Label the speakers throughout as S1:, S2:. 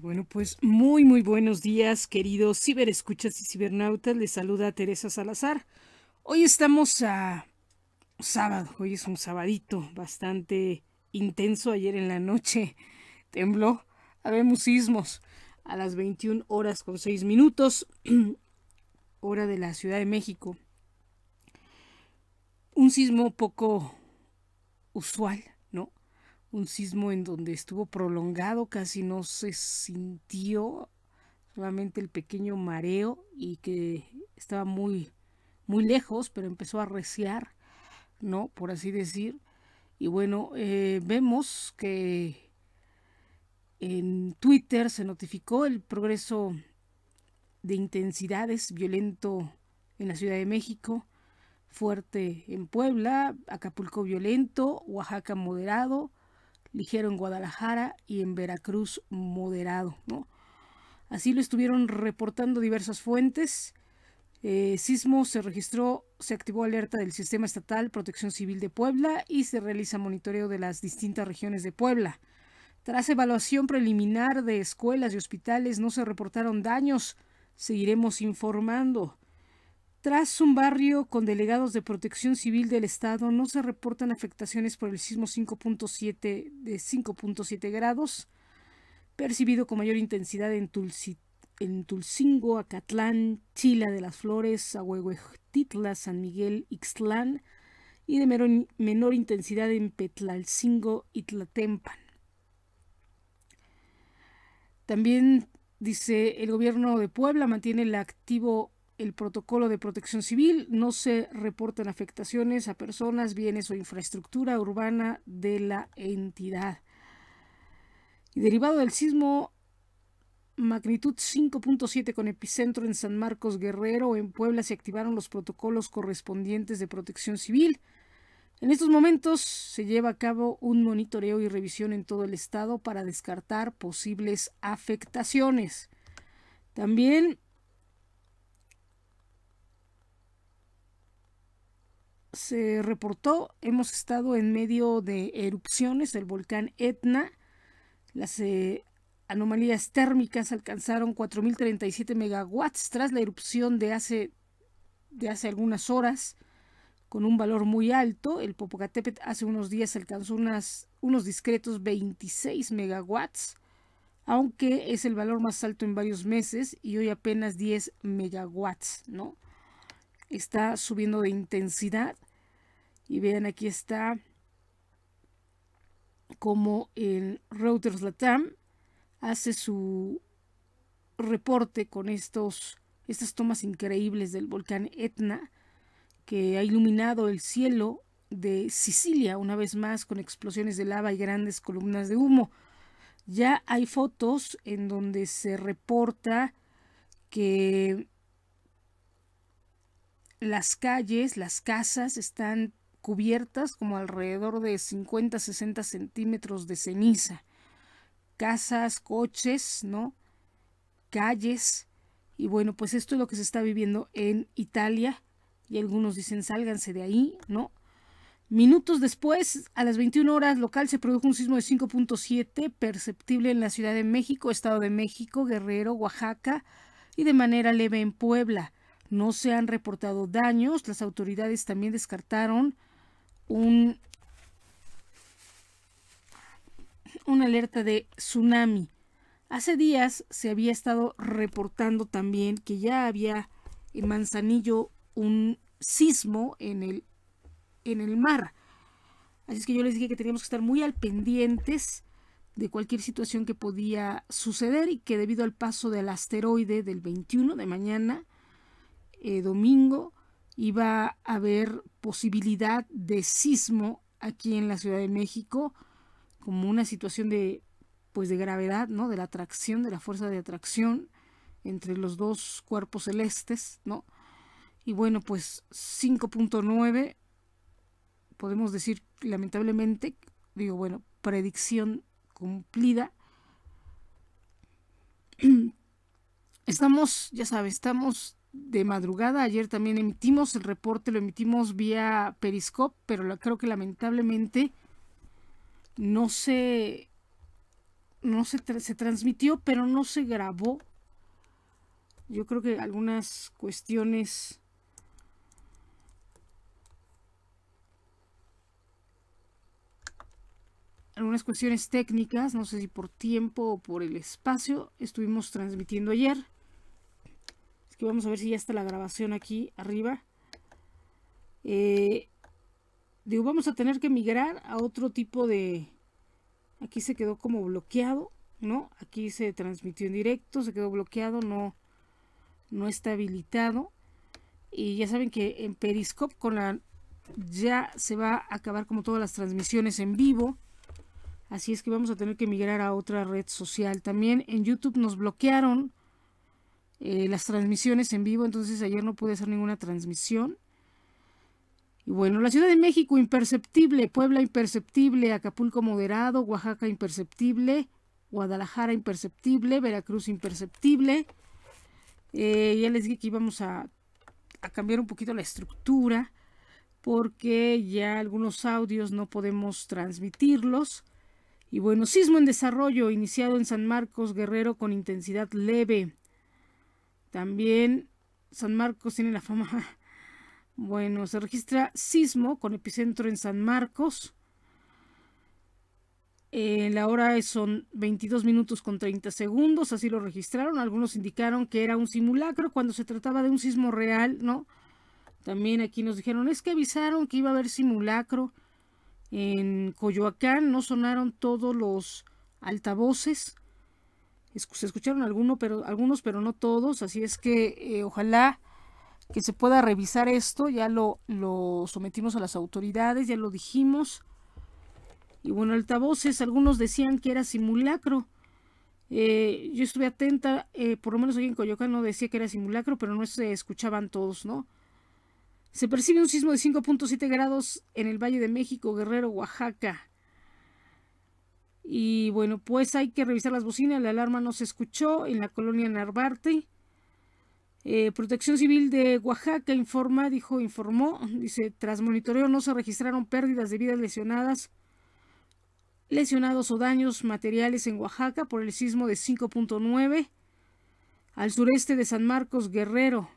S1: bueno, pues muy, muy buenos días, queridos ciberescuchas y cibernautas. Les saluda Teresa Salazar. Hoy estamos a sábado, hoy es un sabadito bastante intenso. Ayer en la noche tembló, habemos sismos a las 21 horas con 6 minutos, hora de la Ciudad de México. Un sismo poco usual, un sismo en donde estuvo prolongado, casi no se sintió solamente el pequeño mareo y que estaba muy muy lejos, pero empezó a reciar, ¿no? Por así decir. Y bueno, eh, vemos que en Twitter se notificó el progreso de intensidades violento en la Ciudad de México, fuerte en Puebla, Acapulco violento, Oaxaca moderado, ligero en Guadalajara y en Veracruz moderado. Así lo estuvieron reportando diversas fuentes. Eh, sismo se registró, se activó alerta del Sistema Estatal Protección Civil de Puebla y se realiza monitoreo de las distintas regiones de Puebla. Tras evaluación preliminar de escuelas y hospitales no se reportaron daños. Seguiremos informando. Tras un barrio con delegados de protección civil del Estado, no se reportan afectaciones por el sismo 5.7 de 5.7 grados, percibido con mayor intensidad en, Tulcingo, Acatlán, Chila de las Flores, Ahuehuetitla, San Miguel, Ixtlán y de menor, menor intensidad en Petlalcingo Itlatempan También dice el gobierno de Puebla mantiene el activo el protocolo de protección civil, no se reportan afectaciones a personas, bienes o infraestructura urbana de la entidad. Y derivado del sismo magnitud 5.7 con epicentro en San Marcos Guerrero, en Puebla se activaron los protocolos correspondientes de protección civil. En estos momentos se lleva a cabo un monitoreo y revisión en todo el estado para descartar posibles afectaciones. También se reportó, hemos estado en medio de erupciones del volcán Etna. Las eh, anomalías térmicas alcanzaron 4.037 megawatts tras la erupción de hace, de hace algunas horas, con un valor muy alto. El Popocatépetl hace unos días alcanzó unas, unos discretos 26 megawatts, aunque es el valor más alto en varios meses y hoy apenas 10 megawatts, ¿no? Está subiendo de intensidad. Y vean, aquí está como el Reuters Latam hace su reporte con estos, estas tomas increíbles del volcán Etna que ha iluminado el cielo de Sicilia una vez más con explosiones de lava y grandes columnas de humo. Ya hay fotos en donde se reporta que las calles, las casas están cubiertas como alrededor de 50-60 centímetros de ceniza. Casas, coches, ¿no? Calles. Y bueno, pues esto es lo que se está viviendo en Italia. Y algunos dicen, sálganse de ahí, ¿no? Minutos después, a las 21 horas local, se produjo un sismo de 5.7 perceptible en la Ciudad de México, Estado de México, Guerrero, Oaxaca y de manera leve en Puebla. No se han reportado daños. Las autoridades también descartaron un una alerta de tsunami. Hace días se había estado reportando también que ya había en Manzanillo un sismo en el, en el mar. Así es que yo les dije que teníamos que estar muy al pendientes de cualquier situación que podía suceder y que debido al paso del asteroide del 21 de mañana, eh, domingo, iba a haber posibilidad de sismo aquí en la Ciudad de México como una situación de pues de gravedad, ¿no? De la atracción, de la fuerza de atracción entre los dos cuerpos celestes, ¿no? Y bueno, pues 5.9 podemos decir lamentablemente, digo, bueno, predicción cumplida. Estamos, ya sabes, estamos de madrugada. Ayer también emitimos el reporte, lo emitimos vía Periscope, pero creo que lamentablemente no se no se, se transmitió, pero no se grabó. Yo creo que algunas cuestiones algunas cuestiones técnicas, no sé si por tiempo o por el espacio, estuvimos transmitiendo ayer que vamos a ver si ya está la grabación aquí arriba. Eh, digo, vamos a tener que migrar a otro tipo de... Aquí se quedó como bloqueado, ¿no? Aquí se transmitió en directo, se quedó bloqueado, no, no está habilitado. Y ya saben que en Periscope con la ya se va a acabar como todas las transmisiones en vivo. Así es que vamos a tener que migrar a otra red social. También en YouTube nos bloquearon eh, las transmisiones en vivo, entonces ayer no pude hacer ninguna transmisión. Y bueno, la Ciudad de México imperceptible, Puebla imperceptible, Acapulco moderado, Oaxaca imperceptible, Guadalajara imperceptible, Veracruz imperceptible. Eh, ya les dije que íbamos a, a cambiar un poquito la estructura porque ya algunos audios no podemos transmitirlos. Y bueno, sismo en desarrollo, iniciado en San Marcos Guerrero con intensidad leve. También San Marcos tiene la fama. Bueno, se registra sismo con epicentro en San Marcos. Eh, la hora son 22 minutos con 30 segundos, así lo registraron. Algunos indicaron que era un simulacro cuando se trataba de un sismo real, ¿no? También aquí nos dijeron, es que avisaron que iba a haber simulacro en Coyoacán, no sonaron todos los altavoces se escucharon algunos, pero, algunos, pero no todos, así es que eh, ojalá que se pueda revisar esto, ya lo, lo sometimos a las autoridades, ya lo dijimos. Y bueno, altavoces, algunos decían que era simulacro. Eh, yo estuve atenta, eh, por lo menos alguien en Coyoacán no decía que era simulacro, pero no se escuchaban todos, ¿no? Se percibe un sismo de 5.7 grados en el Valle de México, Guerrero, Oaxaca. Y bueno, pues hay que revisar las bocinas. La alarma no se escuchó en la colonia Narvarte. Eh, Protección Civil de Oaxaca informa, dijo, informó, dice, tras monitoreo no se registraron pérdidas de vidas lesionadas, lesionados o daños materiales en Oaxaca por el sismo de 5.9 al sureste de San Marcos Guerrero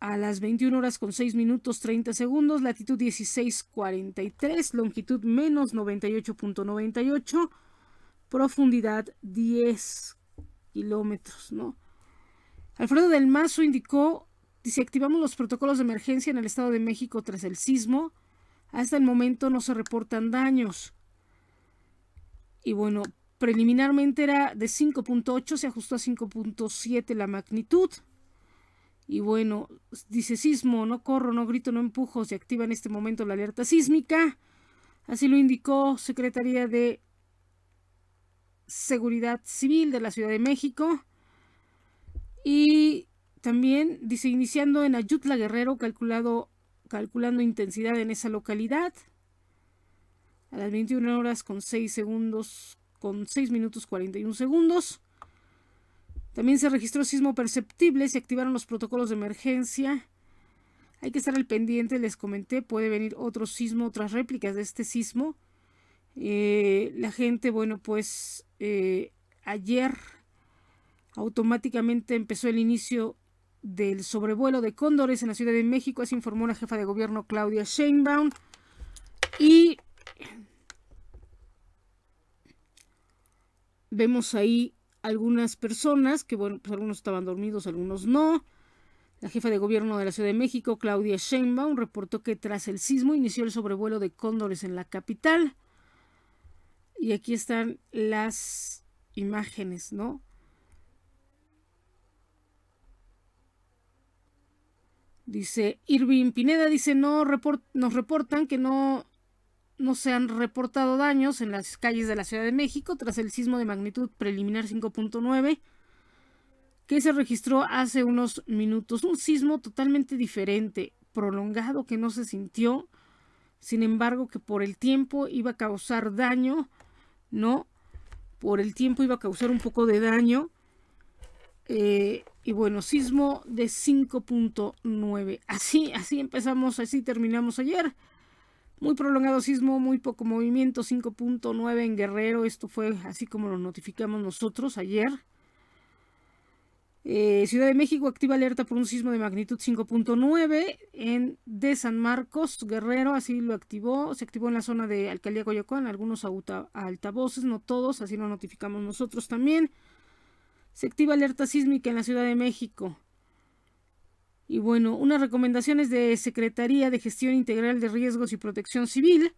S1: a las 21 horas con 6 minutos 30 segundos, latitud 1643, longitud menos 98.98, profundidad 10 kilómetros, ¿no? Alfredo del Mazo indicó, si activamos los protocolos de emergencia en el Estado de México tras el sismo. Hasta el momento no se reportan daños. Y bueno, preliminarmente era de 5.8, se ajustó a 5.7 la magnitud. Y bueno, dice sismo, no corro, no grito, no empujo, se activa en este momento la alerta sísmica. Así lo indicó Secretaría de Seguridad Civil de la Ciudad de México. Y también dice iniciando en Ayutla Guerrero, calculado, calculando intensidad en esa localidad. A las 21 horas con 6 segundos, con 6 minutos 41 segundos. También se registró sismo perceptible, se activaron los protocolos de emergencia. Hay que estar al pendiente, les comenté, puede venir otro sismo, otras réplicas de este sismo. Eh, la gente, bueno, pues eh, ayer automáticamente empezó el inicio del sobrevuelo de cóndores en la Ciudad de México, así informó la jefa de gobierno Claudia Sheinbaum. Y vemos ahí algunas personas, que bueno, pues algunos estaban dormidos, algunos no. La jefa de gobierno de la Ciudad de México, Claudia Sheinbaum, reportó que tras el sismo inició el sobrevuelo de cóndores en la capital. Y aquí están las imágenes, ¿no? Dice Irving Pineda, dice, no nos reportan que no no se han reportado daños en las calles de la Ciudad de México tras el sismo de magnitud preliminar 5.9 que se registró hace unos minutos. Un sismo totalmente diferente, prolongado, que no se sintió, sin embargo que por el tiempo iba a causar daño, ¿no? Por el tiempo iba a causar un poco de daño. Eh, y bueno, sismo de 5.9. Así, así empezamos, así terminamos ayer. Muy prolongado sismo, muy poco movimiento, 5.9 en Guerrero. Esto fue así como lo notificamos nosotros ayer. Eh, Ciudad de México activa alerta por un sismo de magnitud 5.9 en de San Marcos, Guerrero, así lo activó, se activó en la zona de Alcaldía Coyoacán, algunos altavoces, no todos, así lo notificamos nosotros también. Se activa alerta sísmica en la Ciudad de México. Y bueno, unas recomendaciones de Secretaría de Gestión Integral de Riesgos y Protección Civil.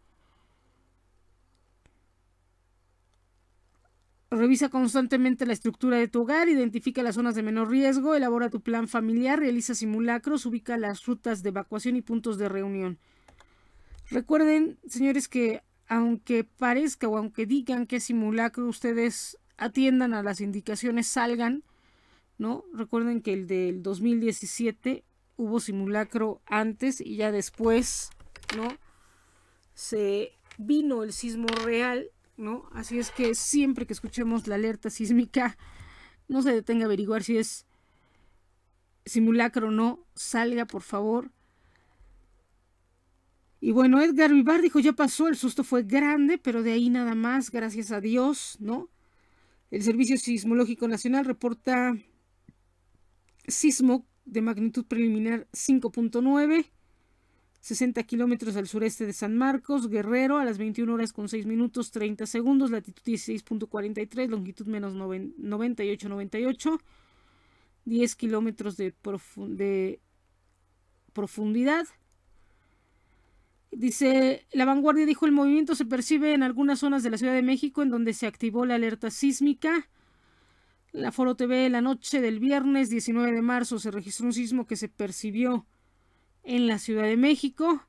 S1: Revisa constantemente la estructura de tu hogar, identifica las zonas de menor riesgo, elabora tu plan familiar, realiza simulacros, ubica las rutas de evacuación y puntos de reunión. Recuerden, señores, que aunque parezca o aunque digan que es simulacro, ustedes atiendan a las indicaciones, salgan ¿no? Recuerden que el del 2017 hubo simulacro antes y ya después, ¿no? Se vino el sismo real, ¿no? Así es que siempre que escuchemos la alerta sísmica, no se detenga a averiguar si es simulacro o no, salga por favor. Y bueno, Edgar Vivar dijo, ya pasó, el susto fue grande, pero de ahí nada más, gracias a Dios, ¿no? El Servicio Sismológico Nacional reporta sismo de magnitud preliminar 5.9, 60 kilómetros al sureste de San Marcos, Guerrero, a las 21 horas con 6 minutos 30 segundos, latitud 16.43, longitud menos 98, 10 kilómetros de, de profundidad. Dice, la vanguardia dijo, el movimiento se percibe en algunas zonas de la Ciudad de México en donde se activó la alerta sísmica. La Foro TV, la noche del viernes 19 de marzo se registró un sismo que se percibió en la Ciudad de México.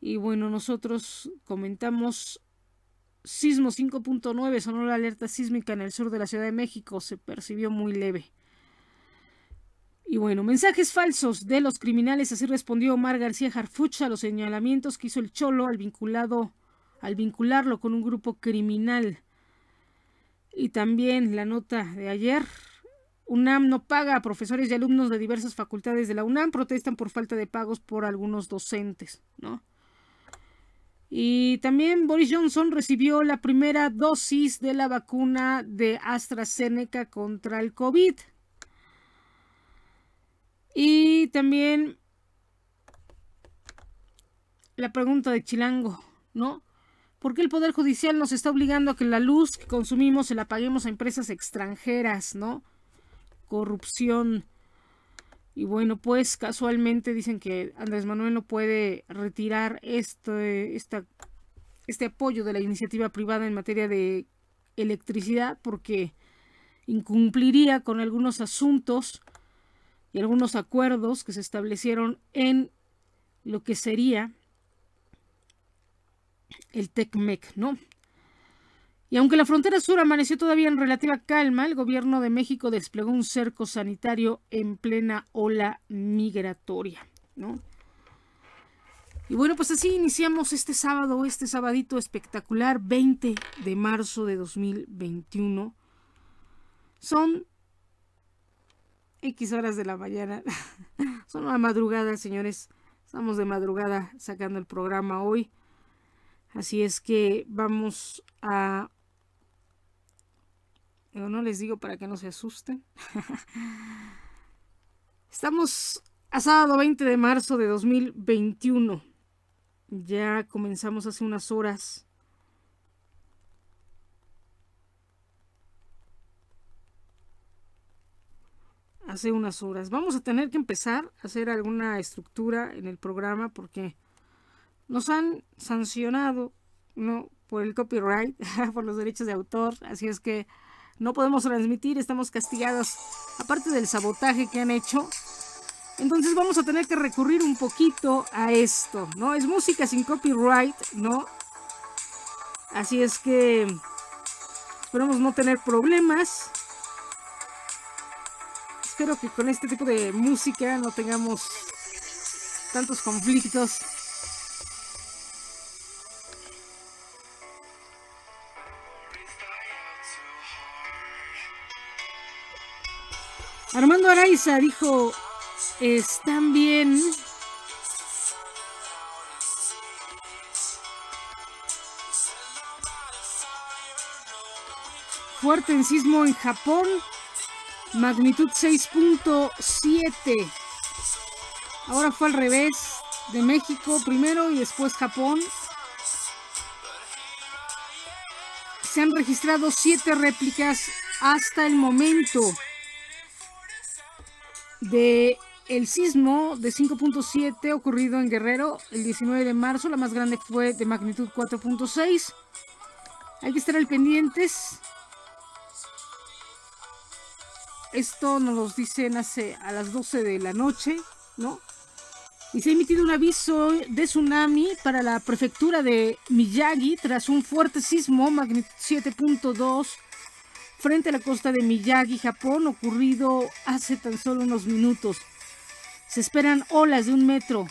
S1: Y bueno, nosotros comentamos sismo 5.9, sonó la alerta sísmica en el sur de la Ciudad de México, se percibió muy leve. Y bueno, mensajes falsos de los criminales, así respondió Omar García Jarfucha a los señalamientos que hizo el Cholo al, vinculado, al vincularlo con un grupo criminal. Y también la nota de ayer. UNAM no paga a profesores y alumnos de diversas facultades de la UNAM, protestan por falta de pagos por algunos docentes, ¿no? Y también Boris Johnson recibió la primera dosis de la vacuna de AstraZeneca contra el COVID. Y también la pregunta de Chilango, ¿no? ¿Por qué el Poder Judicial nos está obligando a que la luz que consumimos se la paguemos a empresas extranjeras, ¿no? Corrupción. Y bueno, pues casualmente dicen que Andrés Manuel no puede retirar este, esta, este apoyo de la iniciativa privada en materia de electricidad porque incumpliría con algunos asuntos y algunos acuerdos que se establecieron en lo que sería el TECMEC, ¿no? Y aunque la frontera sur amaneció todavía en relativa calma, el gobierno de México desplegó un cerco sanitario en plena ola migratoria, ¿no? Y bueno, pues así iniciamos este sábado, este sabadito espectacular, 20 de marzo de 2021. Son X horas de la mañana. Son la madrugada, señores. Estamos de madrugada sacando el programa hoy. Así es que vamos a... Yo no les digo para que no se asusten. Estamos a sábado 20 de marzo de 2021. Ya comenzamos hace unas horas. Hace unas horas. Vamos a tener que empezar a hacer alguna estructura en el programa porque nos han sancionado ¿no? por el copyright, por los derechos de autor, así es que no podemos transmitir, estamos castigados aparte del sabotaje que han hecho. Entonces vamos a tener que recurrir un poquito a esto, ¿no? Es música sin copyright, ¿no? Así es que esperemos no tener problemas. Espero que con este tipo de música no tengamos tantos conflictos. dijo, están bien. Fuerte en sismo en Japón, magnitud 6.7. Ahora fue al revés, de México primero y después Japón. Se han registrado siete réplicas hasta el momento de el sismo de 5.7 ocurrido en Guerrero el 19 de marzo, la más grande fue de magnitud 4.6. Hay que estar al pendientes. Esto nos lo dicen hace a las 12 de la noche, ¿no? Y se ha emitido un aviso de tsunami para la prefectura de Miyagi tras un fuerte sismo magnitud 7.2 frente a la costa de Miyagi, Japón, ocurrido hace tan solo unos minutos. Se esperan olas de un metro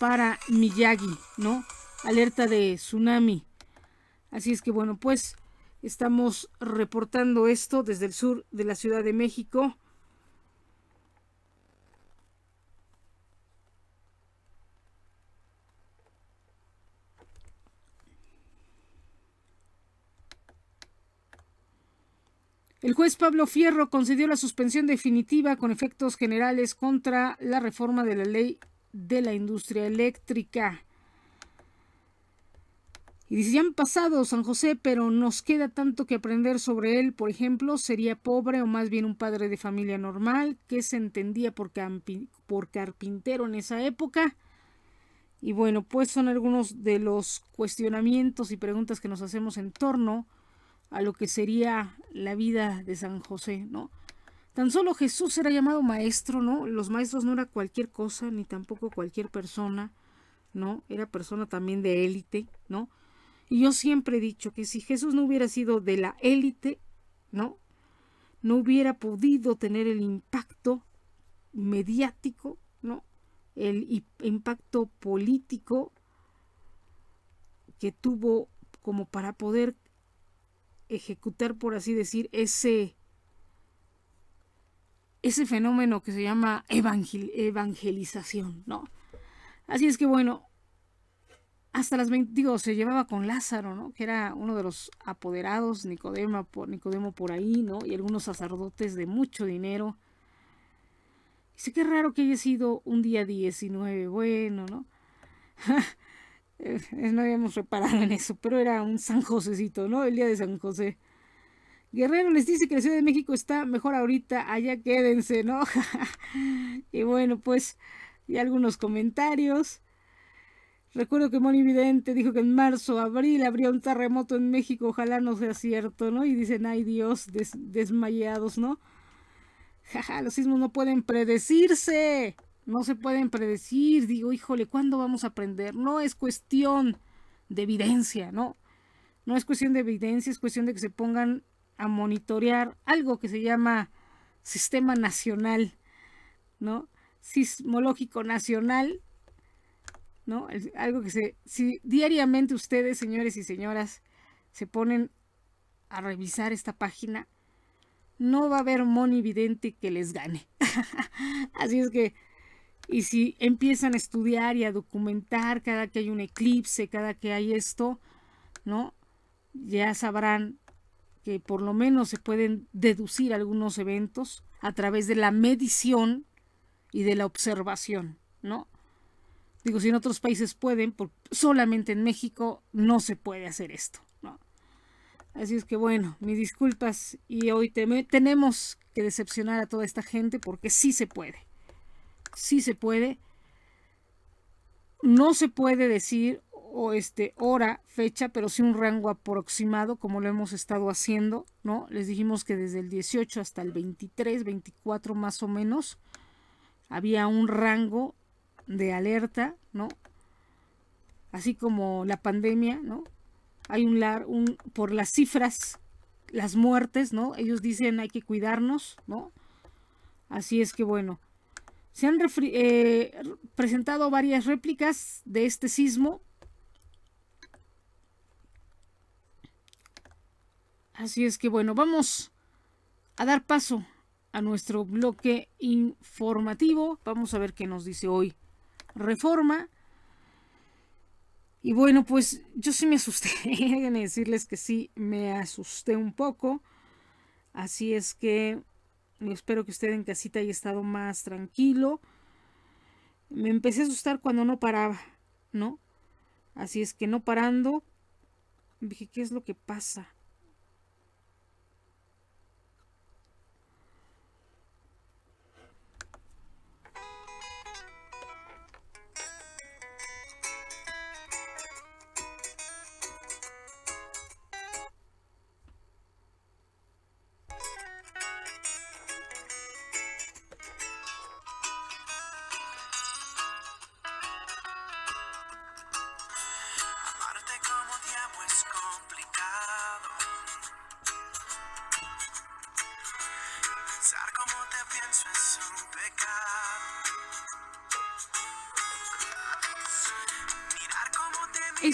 S1: para Miyagi, ¿no? Alerta de tsunami. Así es que bueno, pues estamos reportando esto desde el sur de la Ciudad de México El juez Pablo Fierro concedió la suspensión definitiva con efectos generales contra la reforma de la ley de la industria eléctrica. Y dice, ya han pasado San José, pero nos queda tanto que aprender sobre él. Por ejemplo, sería pobre o más bien un padre de familia normal que se entendía por, por carpintero en esa época. Y bueno, pues son algunos de los cuestionamientos y preguntas que nos hacemos en torno a a lo que sería la vida de San José, ¿no? Tan solo Jesús era llamado maestro, ¿no? Los maestros no era cualquier cosa, ni tampoco cualquier persona, ¿no? Era persona también de élite, ¿no? Y yo siempre he dicho que si Jesús no hubiera sido de la élite, ¿no? No hubiera podido tener el impacto mediático, ¿no? El impacto político que tuvo como para poder ejecutar, por así decir, ese, ese fenómeno que se llama evangel evangelización, ¿no? Así es que bueno, hasta las 20, se llevaba con Lázaro, ¿no? Que era uno de los apoderados, Nicodemo por, Nicodemo por ahí, ¿no? Y algunos sacerdotes de mucho dinero. Dice, qué raro que haya sido un día 19, bueno, ¿no? Eh, no habíamos reparado en eso, pero era un San Josecito, ¿no? El día de San José. Guerrero les dice que la Ciudad de México está mejor ahorita, allá quédense, ¿no? y bueno, pues, y algunos comentarios. Recuerdo que Moni Vidente dijo que en marzo, abril habría un terremoto en México, ojalá no sea cierto, ¿no? Y dicen, ay Dios, desmayados, ¿no? Jaja, los sismos no pueden predecirse no se pueden predecir, digo, híjole, ¿cuándo vamos a aprender? No es cuestión de evidencia, ¿no? No es cuestión de evidencia, es cuestión de que se pongan a monitorear algo que se llama Sistema Nacional, ¿no? Sismológico Nacional, ¿no? algo que se, si diariamente ustedes, señores y señoras, se ponen a revisar esta página, no va a haber mono evidente que les gane. Así es que y si empiezan a estudiar y a documentar cada que hay un eclipse, cada que hay esto, ¿no? Ya sabrán que por lo menos se pueden deducir algunos eventos a través de la medición y de la observación, ¿no? Digo, si en otros países pueden, por, solamente en México no se puede hacer esto, ¿no? Así es que bueno, mis disculpas y hoy tenemos que decepcionar a toda esta gente porque sí se puede sí se puede. No se puede decir o este, hora, fecha, pero sí un rango aproximado, como lo hemos estado haciendo, ¿no? Les dijimos que desde el 18 hasta el 23, 24 más o menos, había un rango de alerta, ¿no? Así como la pandemia, ¿no? Hay un, un por las cifras, las muertes, ¿no? Ellos dicen hay que cuidarnos, ¿no? Así es que bueno, se han eh, presentado varias réplicas de este sismo. Así es que bueno, vamos a dar paso a nuestro bloque informativo. Vamos a ver qué nos dice hoy Reforma. Y bueno, pues yo sí me asusté, déjenme decirles que sí, me asusté un poco. Así es que Espero que usted en casita haya estado más tranquilo. Me empecé a asustar cuando no paraba, ¿no? Así es que no parando, dije, ¿qué es lo que pasa?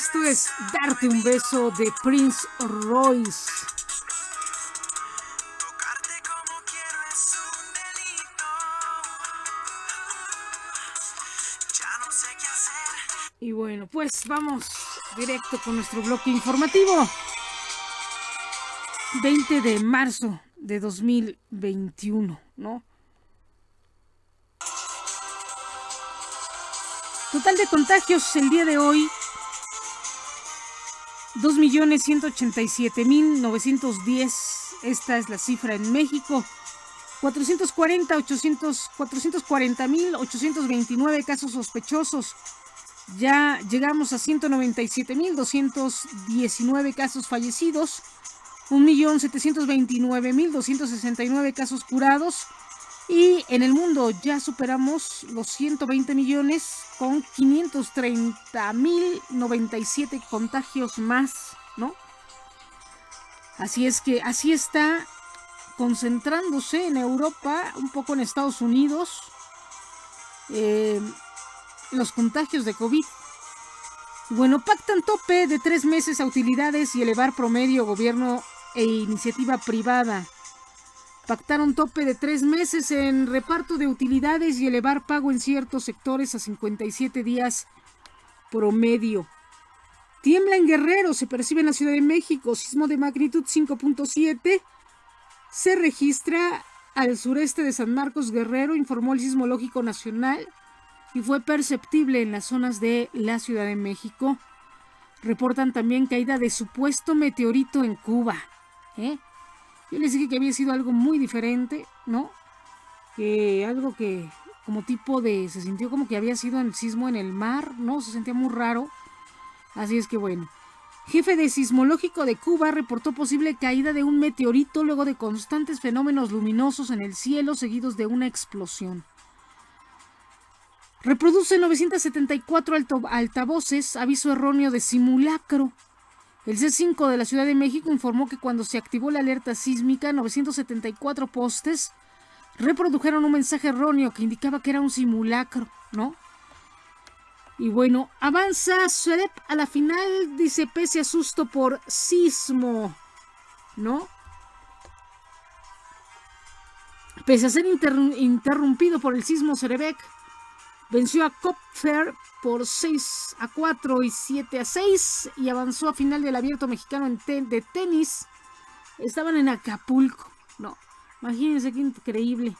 S1: Esto es Darte un beso de Prince Royce. Y bueno, pues vamos directo con nuestro bloque informativo. 20 de marzo de 2021, ¿no? Total de contagios el día de hoy 2.187.910, esta es la cifra en México. 440.829 casos sospechosos. Ya llegamos a 197.219 casos fallecidos, 1.729.269 casos curados y en el mundo ya superamos los 120 millones con 530.097 contagios más, ¿no? Así es que así está concentrándose en Europa, un poco en Estados Unidos, eh, los contagios de COVID. Bueno, pactan tope de tres meses a utilidades y elevar promedio gobierno e iniciativa privada. Pactaron tope de tres meses en reparto de utilidades y elevar pago en ciertos sectores a 57 días promedio. Tiembla en Guerrero, se percibe en la Ciudad de México, sismo de magnitud 5.7. Se registra al sureste de San Marcos Guerrero, informó el Sismológico Nacional y fue perceptible en las zonas de la Ciudad de México. Reportan también caída de supuesto meteorito en Cuba. ¿Eh? Yo les dije que había sido algo muy diferente, ¿no? Que algo que como tipo de... se sintió como que había sido el sismo en el mar, ¿no? Se sentía muy raro. Así es que bueno. Jefe de sismológico de Cuba reportó posible caída de un meteorito luego de constantes fenómenos luminosos en el cielo seguidos de una explosión. Reproduce 974 altavoces, aviso erróneo de simulacro. El C5 de la Ciudad de México informó que cuando se activó la alerta sísmica, 974 postes reprodujeron un mensaje erróneo que indicaba que era un simulacro, ¿no? Y bueno, avanza Serep a la final, dice pese a susto por sismo, ¿no? Pese a ser interrumpido por el sismo Cerebec, Venció a Kopfer por 6 a 4 y 7 a 6 y avanzó a final del abierto mexicano de tenis. Estaban en Acapulco. No, imagínense qué increíble.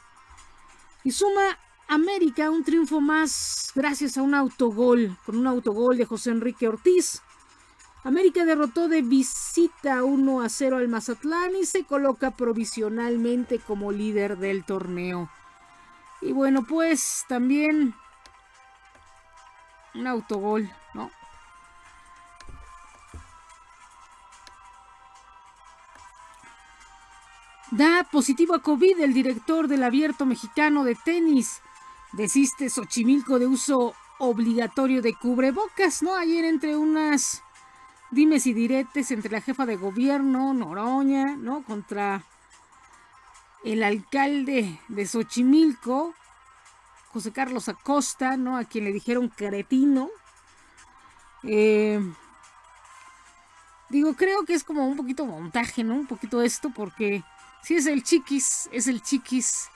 S1: Y suma América un triunfo más gracias a un autogol, con un autogol de José Enrique Ortiz. América derrotó de visita 1 a 0 al Mazatlán y se coloca provisionalmente como líder del torneo. Y bueno, pues también un autogol, ¿no? Da positivo a COVID el director del abierto mexicano de tenis. Desiste Xochimilco de uso obligatorio de cubrebocas, ¿no? Ayer entre unas dimes y diretes entre la jefa de gobierno, Noroña, ¿no? Contra el alcalde de Xochimilco, José Carlos Acosta, ¿no? A quien le dijeron cretino. Eh, digo, creo que es como un poquito montaje, ¿no? Un poquito esto, porque si es el chiquis, es el chiquis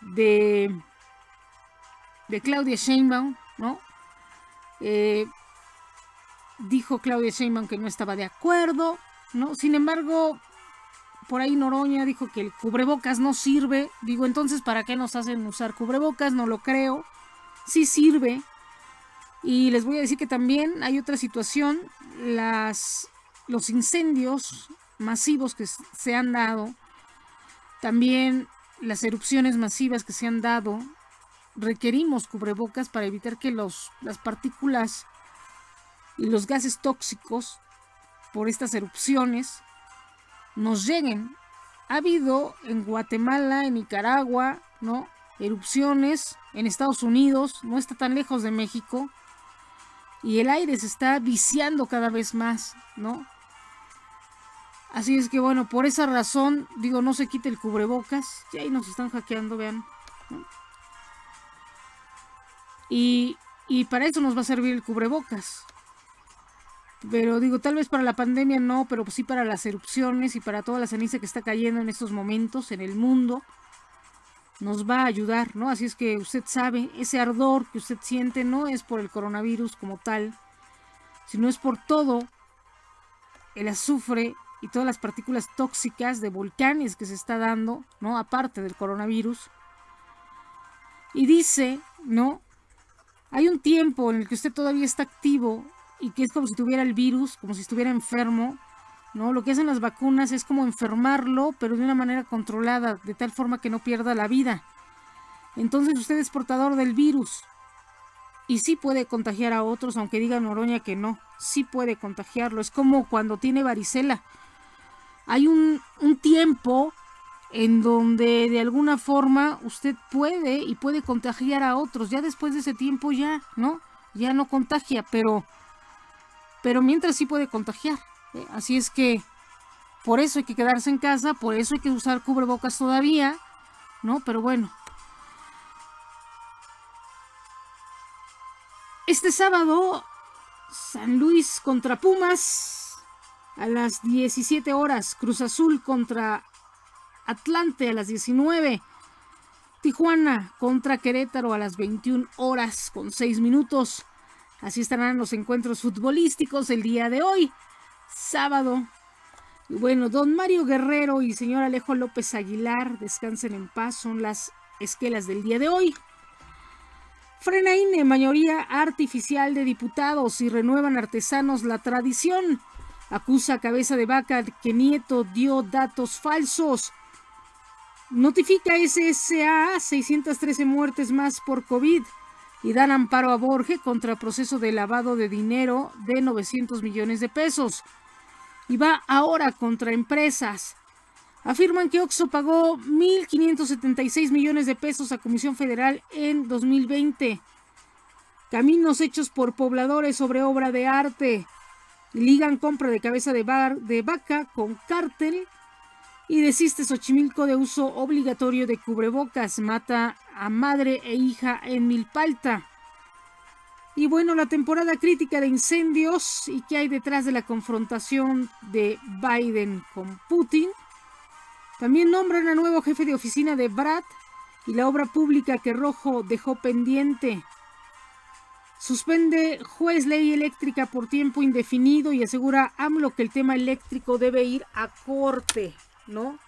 S1: de, de Claudia Sheinbaum, ¿no? Eh, dijo Claudia Sheinbaum que no estaba de acuerdo, ¿no? Sin embargo, por ahí Noroña dijo que el cubrebocas no sirve. Digo, entonces, ¿para qué nos hacen usar cubrebocas? No lo creo. Sí sirve. Y les voy a decir que también hay otra situación, las, los incendios masivos que se han dado, también las erupciones masivas que se han dado, requerimos cubrebocas para evitar que los, las partículas y los gases tóxicos por estas erupciones nos lleguen. Ha habido en Guatemala, en Nicaragua, ¿no? Erupciones en Estados Unidos, no está tan lejos de México. Y el aire se está viciando cada vez más, ¿no? Así es que bueno, por esa razón, digo, no se quite el cubrebocas. Y ahí nos están hackeando, vean. Y, y para eso nos va a servir el cubrebocas. Pero digo, tal vez para la pandemia no, pero sí para las erupciones y para toda la ceniza que está cayendo en estos momentos en el mundo, nos va a ayudar, ¿no? Así es que usted sabe, ese ardor que usted siente no es por el coronavirus como tal, sino es por todo el azufre y todas las partículas tóxicas de volcanes que se está dando, ¿no? Aparte del coronavirus. Y dice, ¿no? Hay un tiempo en el que usted todavía está activo y que es como si tuviera el virus, como si estuviera enfermo, ¿no? Lo que hacen las vacunas es como enfermarlo, pero de una manera controlada, de tal forma que no pierda la vida. Entonces usted es portador del virus y sí puede contagiar a otros, aunque diga Noroña que no, sí puede contagiarlo. Es como cuando tiene varicela. Hay un, un tiempo en donde de alguna forma usted puede y puede contagiar a otros. Ya después de ese tiempo ya, ¿no? Ya no contagia, pero pero mientras sí puede contagiar. ¿eh? Así es que por eso hay que quedarse en casa, por eso hay que usar cubrebocas todavía, ¿no? Pero bueno. Este sábado, San Luis contra Pumas, a las 17 horas, Cruz Azul contra Atlante a las 19. Tijuana contra Querétaro a las 21 horas con 6 minutos. Así estarán los encuentros futbolísticos el día de hoy, sábado. bueno, don Mario Guerrero y señor Alejo López Aguilar, descansen en paz, son las esquelas del día de hoy. Frena Ine, mayoría artificial de diputados y renuevan artesanos la tradición. Acusa a cabeza de vaca que Nieto dio datos falsos. Notifica SSA 613 muertes más por COVID y dan amparo a Borge contra proceso de lavado de dinero de 900 millones de pesos. Y va ahora contra empresas. Afirman que Oxo pagó 1.576 millones de pesos a Comisión Federal en 2020. Caminos hechos por pobladores sobre obra de arte. Ligan compra de cabeza de, de vaca con cártel y desiste Xochimilco de uso obligatorio de cubrebocas, mata a madre e hija en Milpalta. Y bueno, la temporada crítica de incendios y qué hay detrás de la confrontación de Biden con Putin. También nombran a nuevo jefe de oficina de Brad y la obra pública que Rojo dejó pendiente. Suspende juez ley eléctrica por tiempo indefinido y asegura AMLO que el tema eléctrico debe ir a corte. ¿no?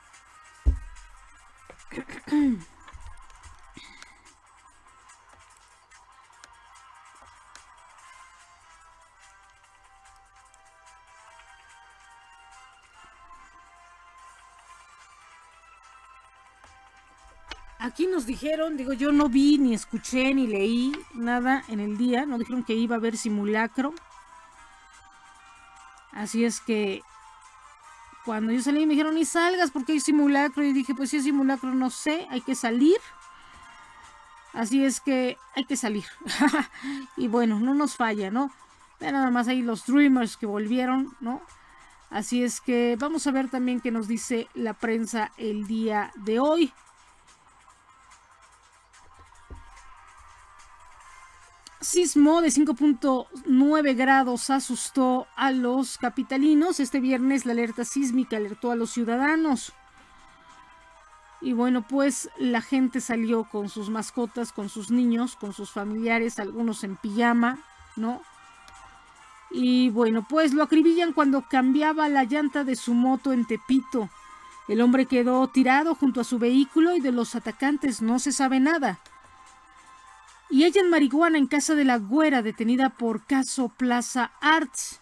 S1: Aquí nos dijeron, digo, yo no vi, ni escuché, ni leí nada en el día. No dijeron que iba a haber simulacro. Así es que cuando yo salí me dijeron, y salgas porque hay simulacro. Y dije, pues si es simulacro, no sé, hay que salir. Así es que hay que salir. y bueno, no nos falla, ¿no? Vean nada más ahí los Dreamers que volvieron, ¿no? Así es que vamos a ver también qué nos dice la prensa el día de hoy. Sismo de 5.9 grados asustó a los capitalinos. Este viernes la alerta sísmica alertó a los ciudadanos. Y bueno, pues la gente salió con sus mascotas, con sus niños, con sus familiares, algunos en pijama, ¿no? Y bueno, pues lo acribillan cuando cambiaba la llanta de su moto en Tepito. El hombre quedó tirado junto a su vehículo y de los atacantes no se sabe nada y en marihuana en casa de la güera detenida por caso Plaza Arts.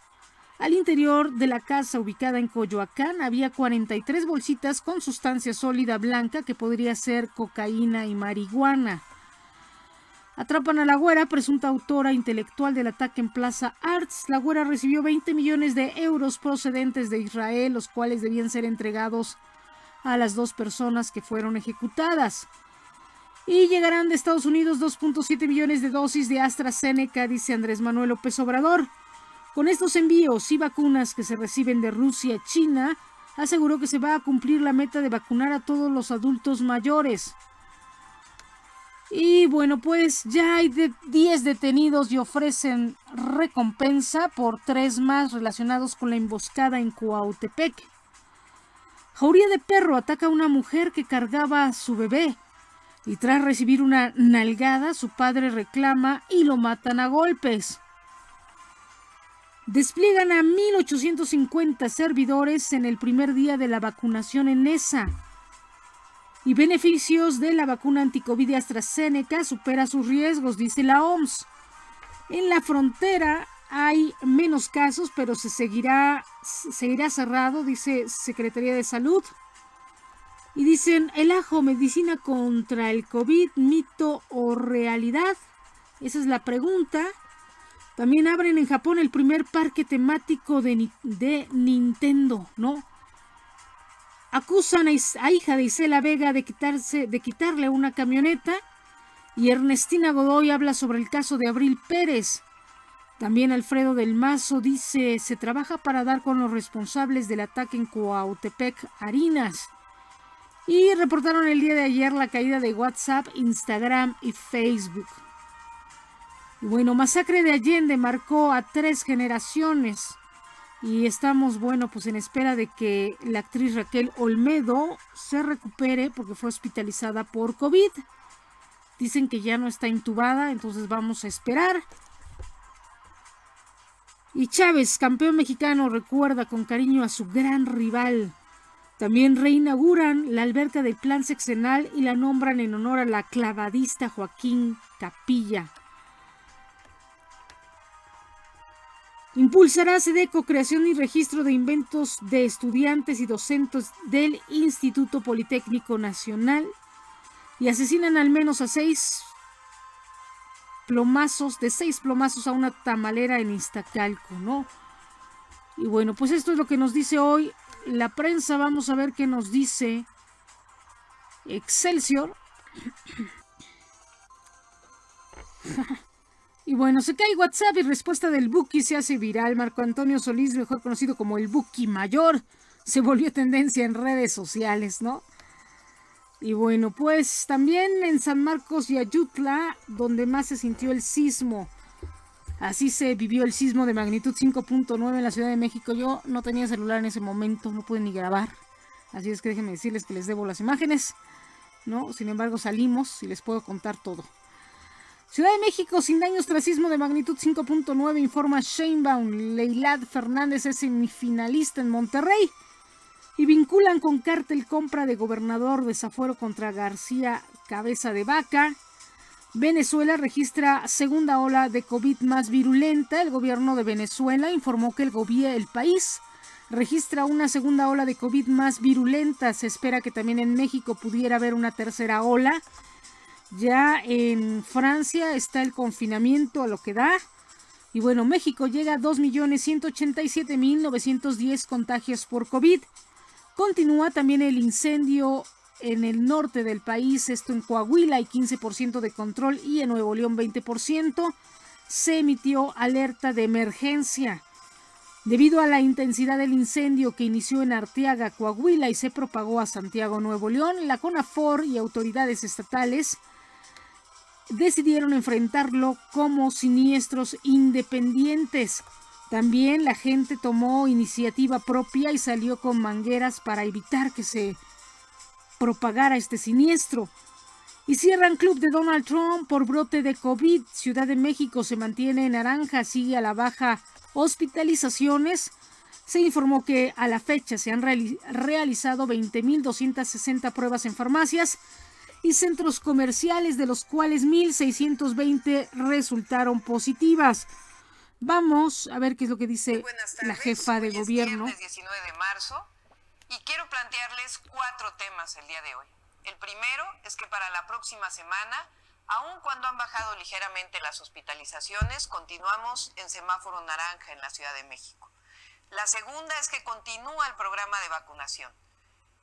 S1: Al interior de la casa ubicada en Coyoacán había 43 bolsitas con sustancia sólida blanca que podría ser cocaína y marihuana. Atrapan a la güera, presunta autora intelectual del ataque en Plaza Arts. La güera recibió 20 millones de euros procedentes de Israel, los cuales debían ser entregados a las dos personas que fueron ejecutadas. Y llegarán de Estados Unidos 2.7 millones de dosis de AstraZeneca, dice Andrés Manuel López Obrador. Con estos envíos y vacunas que se reciben de Rusia, y China aseguró que se va a cumplir la meta de vacunar a todos los adultos mayores. Y bueno, pues ya hay 10 detenidos y ofrecen recompensa por tres más relacionados con la emboscada en Coautepec. Jauría de perro ataca a una mujer que cargaba a su bebé y tras recibir una nalgada, su padre reclama y lo matan a golpes. Despliegan a 1.850 servidores en el primer día de la vacunación en ESA. Y beneficios de la vacuna anticovid de AstraZeneca supera sus riesgos, dice la OMS. En la frontera hay menos casos, pero se seguirá, seguirá cerrado, dice Secretaría de Salud. Y dicen, el ajo, medicina contra el COVID, mito o realidad. Esa es la pregunta. También abren en Japón el primer parque temático de, Nintendo, ¿no? Acusan a, hija de Isela Vega de, quitarse, de quitarle una camioneta. Y Ernestina Godoy habla sobre el caso de Abril Pérez. También Alfredo del Mazo dice, se trabaja para dar con los responsables del ataque en Coautepec, Harinas. Y reportaron el día de ayer la caída de WhatsApp, Instagram y Facebook. Y bueno, masacre de Allende marcó a tres generaciones. Y estamos, bueno, pues en espera de que la actriz Raquel Olmedo se recupere porque fue hospitalizada por COVID. Dicen que ya no está intubada, entonces vamos a esperar. Y Chávez, campeón mexicano, recuerda con cariño a su gran rival, también reinauguran la alberca del plan sexenal y la nombran en honor a la clavadista Joaquín Capilla. Impulsará de creación y registro de inventos de estudiantes y docentes del Instituto Politécnico Nacional y asesinan al menos a seis plomazos, de seis plomazos a una tamalera en Iztacalco, ¿no? Y bueno, pues esto es lo que nos dice hoy la prensa, vamos a ver qué nos dice Excelsior. y bueno, se cae WhatsApp y respuesta del Buki se hace viral. Marco Antonio Solís, mejor conocido como el Buki Mayor, se volvió tendencia en redes sociales, ¿no? Y bueno, pues también en San Marcos y Ayutla, donde más se sintió el sismo. Así se vivió el sismo de magnitud 5.9 en la Ciudad de México. Yo no tenía celular en ese momento, no pude ni grabar. Así es que déjenme decirles que les debo las imágenes. ¿no? Sin embargo, salimos y les puedo contar todo. Ciudad de México sin daños tras sismo de magnitud 5.9, informa Sheinbaum. Leilad Fernández es semifinalista en Monterrey. Y vinculan con cártel compra de gobernador desafuero contra García Cabeza de Vaca. Venezuela registra segunda ola de COVID más virulenta. El gobierno de Venezuela informó que el, país registra una segunda ola de COVID más virulenta. Se espera que también en México pudiera haber una tercera ola. Ya en Francia está el confinamiento a lo que da. Y bueno, México llega a 2.187.910 contagios por COVID. Continúa también el incendio en el norte del país, esto en Coahuila hay 15% de control y en Nuevo León 20%, se emitió alerta de emergencia. Debido a la intensidad del incendio que inició en Arteaga, Coahuila y se propagó a Santiago, Nuevo León, la CONAFOR y autoridades estatales decidieron enfrentarlo como siniestros independientes. También la gente tomó iniciativa propia y salió con mangueras para evitar que se a este siniestro. Y cierran club de Donald Trump por brote de COVID. Ciudad de México se mantiene en naranja, sigue a la baja hospitalizaciones. Se informó que a la fecha se han realizado 20.260 pruebas en farmacias y centros comerciales, de los cuales 1.620 resultaron positivas. Vamos a ver qué es lo que dice la jefa de gobierno.
S2: de marzo y quiero plantearles cuatro temas el día de hoy. El primero es que para la próxima semana, aun cuando han bajado ligeramente las hospitalizaciones, continuamos en semáforo naranja en la Ciudad de México. La segunda es que continúa el programa de vacunación.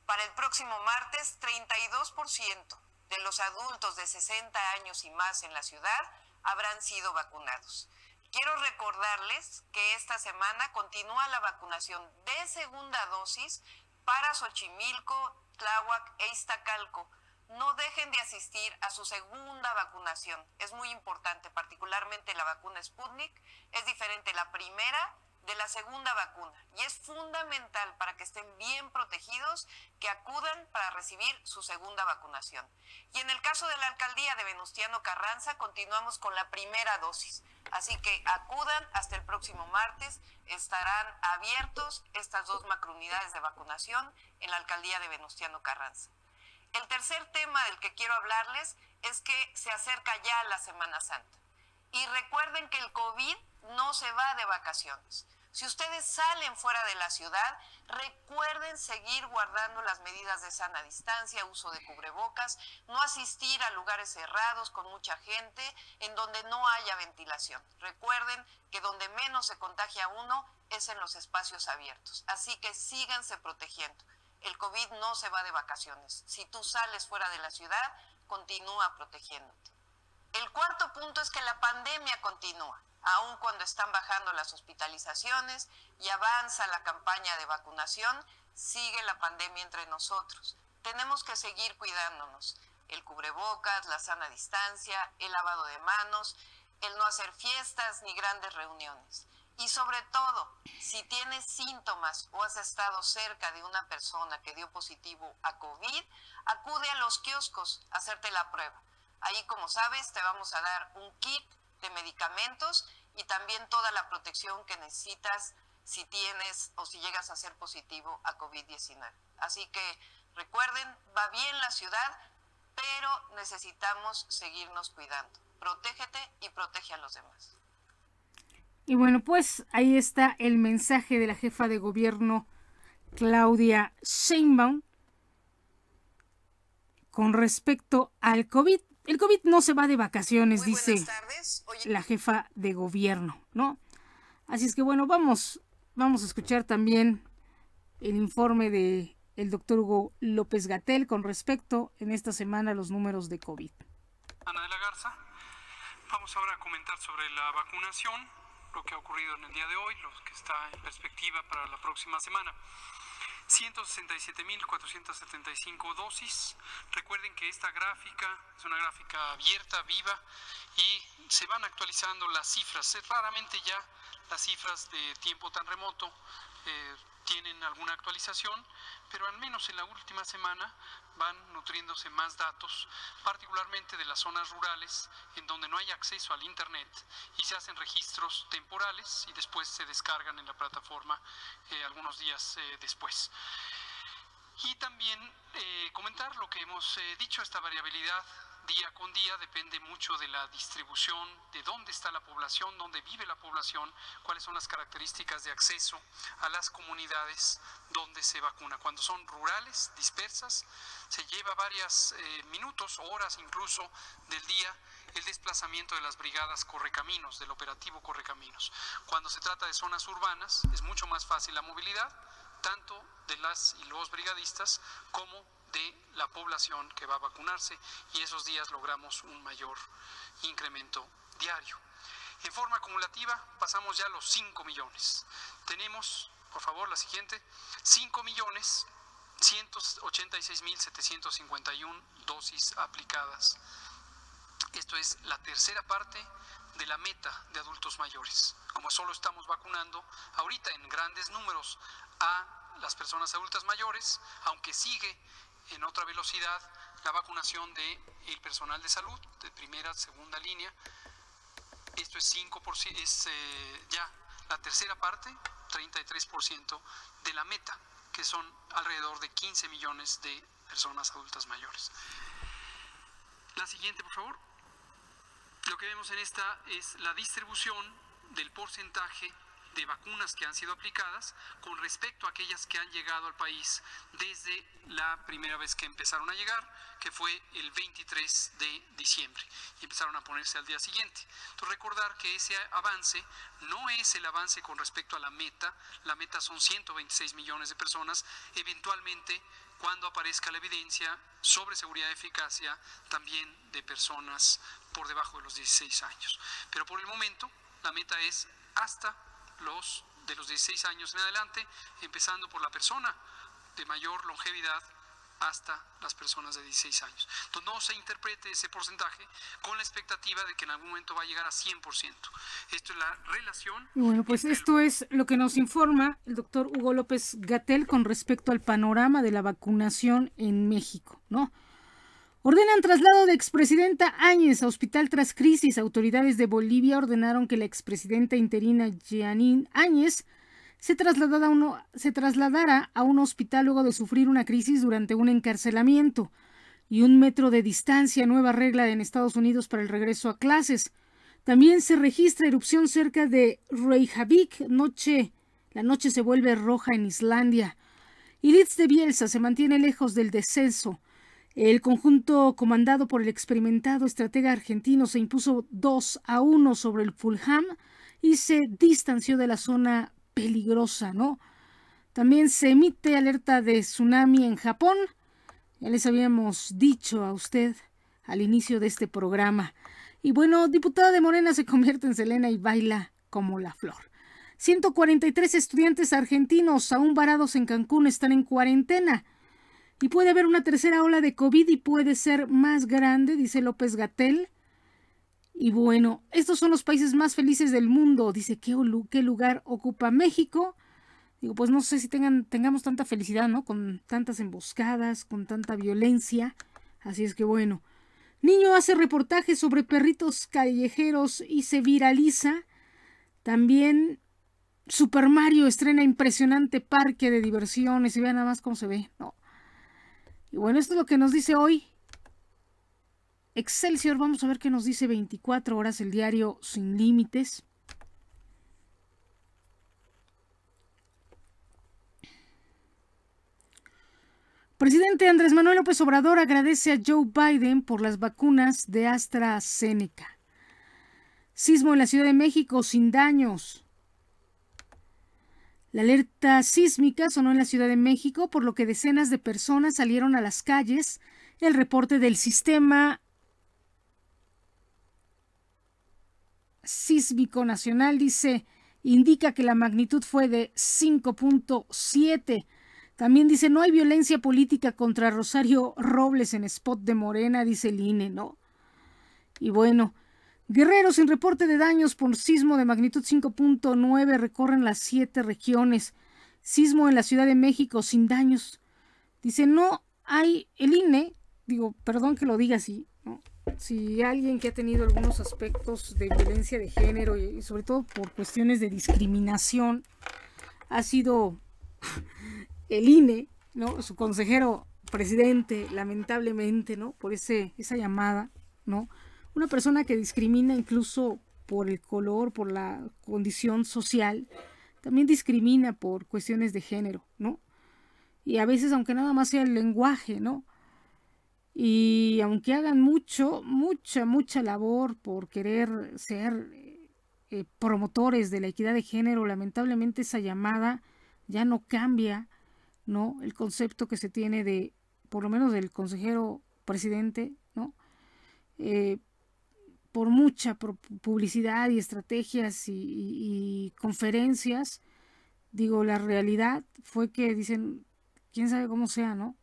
S2: Para el próximo martes, 32% de los adultos de 60 años y más en la ciudad habrán sido vacunados. Quiero recordarles que esta semana continúa la vacunación de segunda dosis para Xochimilco, Tláhuac e Iztacalco. No dejen de asistir a su segunda vacunación. Es muy importante, particularmente la vacuna Sputnik. Es diferente la primera de la segunda vacuna. Y es fundamental para que estén bien protegidos que acudan para recibir su segunda vacunación. Y en el caso de la alcaldía de Venustiano Carranza, continuamos con la primera dosis. Así que acudan hasta el próximo martes. Estarán abiertos estas dos macrounidades de vacunación en la alcaldía de Venustiano Carranza. El tercer tema del que quiero hablarles es que se acerca ya la Semana Santa. Y recuerden que el COVID no se va de vacaciones. Si ustedes salen fuera de la ciudad, recuerden seguir guardando las medidas de sana distancia, uso de cubrebocas, no asistir a lugares cerrados con mucha gente en donde no haya ventilación. Recuerden que donde menos se contagia uno es en los espacios abiertos. Así que síganse protegiendo. El COVID no se va de vacaciones. Si tú sales fuera de la ciudad, continúa protegiéndote. El cuarto punto es que la pandemia continúa aun cuando están bajando las hospitalizaciones y avanza la campaña de vacunación, sigue la pandemia entre nosotros. Tenemos que seguir cuidándonos. El cubrebocas, la sana distancia, el lavado de manos, el no hacer fiestas ni grandes reuniones. Y sobre todo, si tienes síntomas o has estado cerca de una persona que dio positivo a COVID, acude a los kioscos a hacerte la prueba. Ahí, como sabes, te vamos a dar un kit de medicamentos y también toda la protección que necesitas si tienes o si llegas a ser positivo a COVID-19. Así que recuerden, va bien la ciudad, pero necesitamos seguirnos cuidando. Protégete y protege a los demás.
S1: Y bueno, pues ahí está el mensaje de la jefa de gobierno Claudia Sheinbaum con respecto al COVID. El COVID no se va de vacaciones, dice la jefa de gobierno, ¿no? Así es que bueno, vamos, vamos a escuchar también el informe de el doctor Hugo López Gatel con respecto en esta semana a los números de COVID.
S3: Ana de la Garza, vamos ahora a comentar sobre la vacunación, lo que ha ocurrido en el día de hoy, lo que está en perspectiva para la próxima semana. 167.475 dosis. Recuerden que esta gráfica es una gráfica abierta, viva, y se van actualizando las cifras. Raramente ya las cifras de tiempo tan remoto eh, tienen alguna actualización, pero al menos en la última semana van nutriéndose más datos, particularmente de las zonas rurales en donde no hay acceso al Internet y se hacen registros temporales y después se descargan en la plataforma eh, algunos días eh, después. Y también eh, comentar lo que hemos dicho, esta variabilidad día con día depende mucho de la distribución, de dónde está la población, dónde vive la población, cuáles son las características de acceso a las comunidades donde se vacuna. Cuando son rurales, dispersas, se lleva varios minutos eh, minutos, horas incluso del día el desplazamiento de las brigadas correcaminos, del operativo correcaminos. Cuando se trata de zonas urbanas es mucho más fácil la movilidad tanto de las y los brigadistas como de la población que va a vacunarse y esos días logramos un mayor incremento diario. En forma acumulativa pasamos ya a los 5 millones. Tenemos, por favor, la siguiente, 5 millones 186.751 dosis aplicadas. Esto es la tercera parte de la meta de adultos mayores. Como solo estamos vacunando ahorita en grandes números a las personas adultas mayores, aunque sigue en otra velocidad la vacunación del el personal de salud de primera, segunda línea. Esto es 5%, es eh, ya la tercera parte, 33% de la meta, que son alrededor de 15 millones de personas adultas mayores. La siguiente, por favor. Lo que vemos en esta es la distribución del porcentaje de vacunas que han sido aplicadas con respecto a aquellas que han llegado al país desde la primera vez que empezaron a llegar, que fue el 23 de diciembre, y empezaron a ponerse al día siguiente. Entonces, recordar que ese avance no es el avance con respecto a la meta, la meta son 126 millones de personas, eventualmente cuando aparezca la evidencia sobre seguridad y eficacia también de personas por debajo de los 16 años. Pero por el momento la meta es hasta los de los 16 años en adelante, empezando por la persona de mayor longevidad hasta las personas de 16 años. Entonces no se interprete ese porcentaje con la expectativa de que en algún momento va a llegar a 100%. Esto es la relación.
S1: Bueno, pues esto es lo que nos informa el doctor Hugo López Gatel con respecto al panorama de la vacunación en México, ¿no? Ordenan traslado de expresidenta Áñez a hospital tras crisis. Autoridades de Bolivia ordenaron que la expresidenta interina Jeanine Áñez se trasladara, a un hospital luego de sufrir una crisis durante un encarcelamiento y un metro de distancia, nueva regla en Estados Unidos para el regreso a clases. También se registra erupción cerca de Reykjavik. Noche, la noche se vuelve roja en Islandia. Y de Bielsa se mantiene lejos del descenso. El conjunto comandado por el experimentado estratega argentino se impuso 2 a 1 sobre el Fulham y se distanció de la zona peligrosa, ¿no? También se emite alerta de tsunami en Japón. Ya les habíamos dicho a usted al inicio de este programa. Y bueno, diputada de Morena se convierte en Selena y baila como la flor. 143 estudiantes argentinos aún varados en Cancún están en cuarentena. Y puede haber una tercera ola de COVID y puede ser más grande, dice López Gatel. Y bueno, estos son los países más felices del mundo. Dice, ¿qué, qué lugar ocupa México? Digo, pues no sé si tengan, tengamos tanta felicidad, ¿no? Con tantas emboscadas, con tanta violencia. Así es que bueno. Niño hace reportaje sobre perritos callejeros y se viraliza. También Super Mario estrena impresionante parque de diversiones y vean nada más cómo se ve. No, y bueno, esto es lo que nos dice hoy. Excelsior, vamos a ver qué nos dice 24 horas el diario sin límites. Presidente Andrés Manuel López Obrador agradece a Joe Biden por las vacunas de AstraZeneca. Sismo en la Ciudad de México sin daños. La alerta sísmica sonó en la Ciudad de México, por lo que decenas de personas salieron a las calles. El reporte del sistema sísmico nacional dice indica que la magnitud fue de 5.7. También dice no hay violencia política contra Rosario Robles en spot de Morena, dice el INE, ¿no? Y bueno, Guerrero sin reporte de daños por sismo de magnitud 5.9 recorren las siete regiones. Sismo en la Ciudad de México sin daños. Dice, no hay, el INE, digo, perdón que lo diga así, ¿no? si alguien que ha tenido algunos aspectos de violencia de género y, sobre todo por cuestiones de discriminación, ha sido el INE, ¿no? su consejero presidente, lamentablemente, ¿no? por ese, esa llamada, ¿no? Una persona que discrimina incluso por el color, por la condición social, también discrimina por cuestiones de género, ¿no? Y a veces, aunque nada más sea el lenguaje, ¿no? Y aunque hagan mucho, mucha, mucha labor por querer ser eh, promotores de la equidad de género, lamentablemente esa llamada ya no cambia, ¿no? El concepto que se tiene de, por lo menos del consejero presidente, ¿no? Eh, por mucha publicidad y estrategias y, conferencias, digo, la realidad fue que dicen, quién sabe cómo sea, ¿no?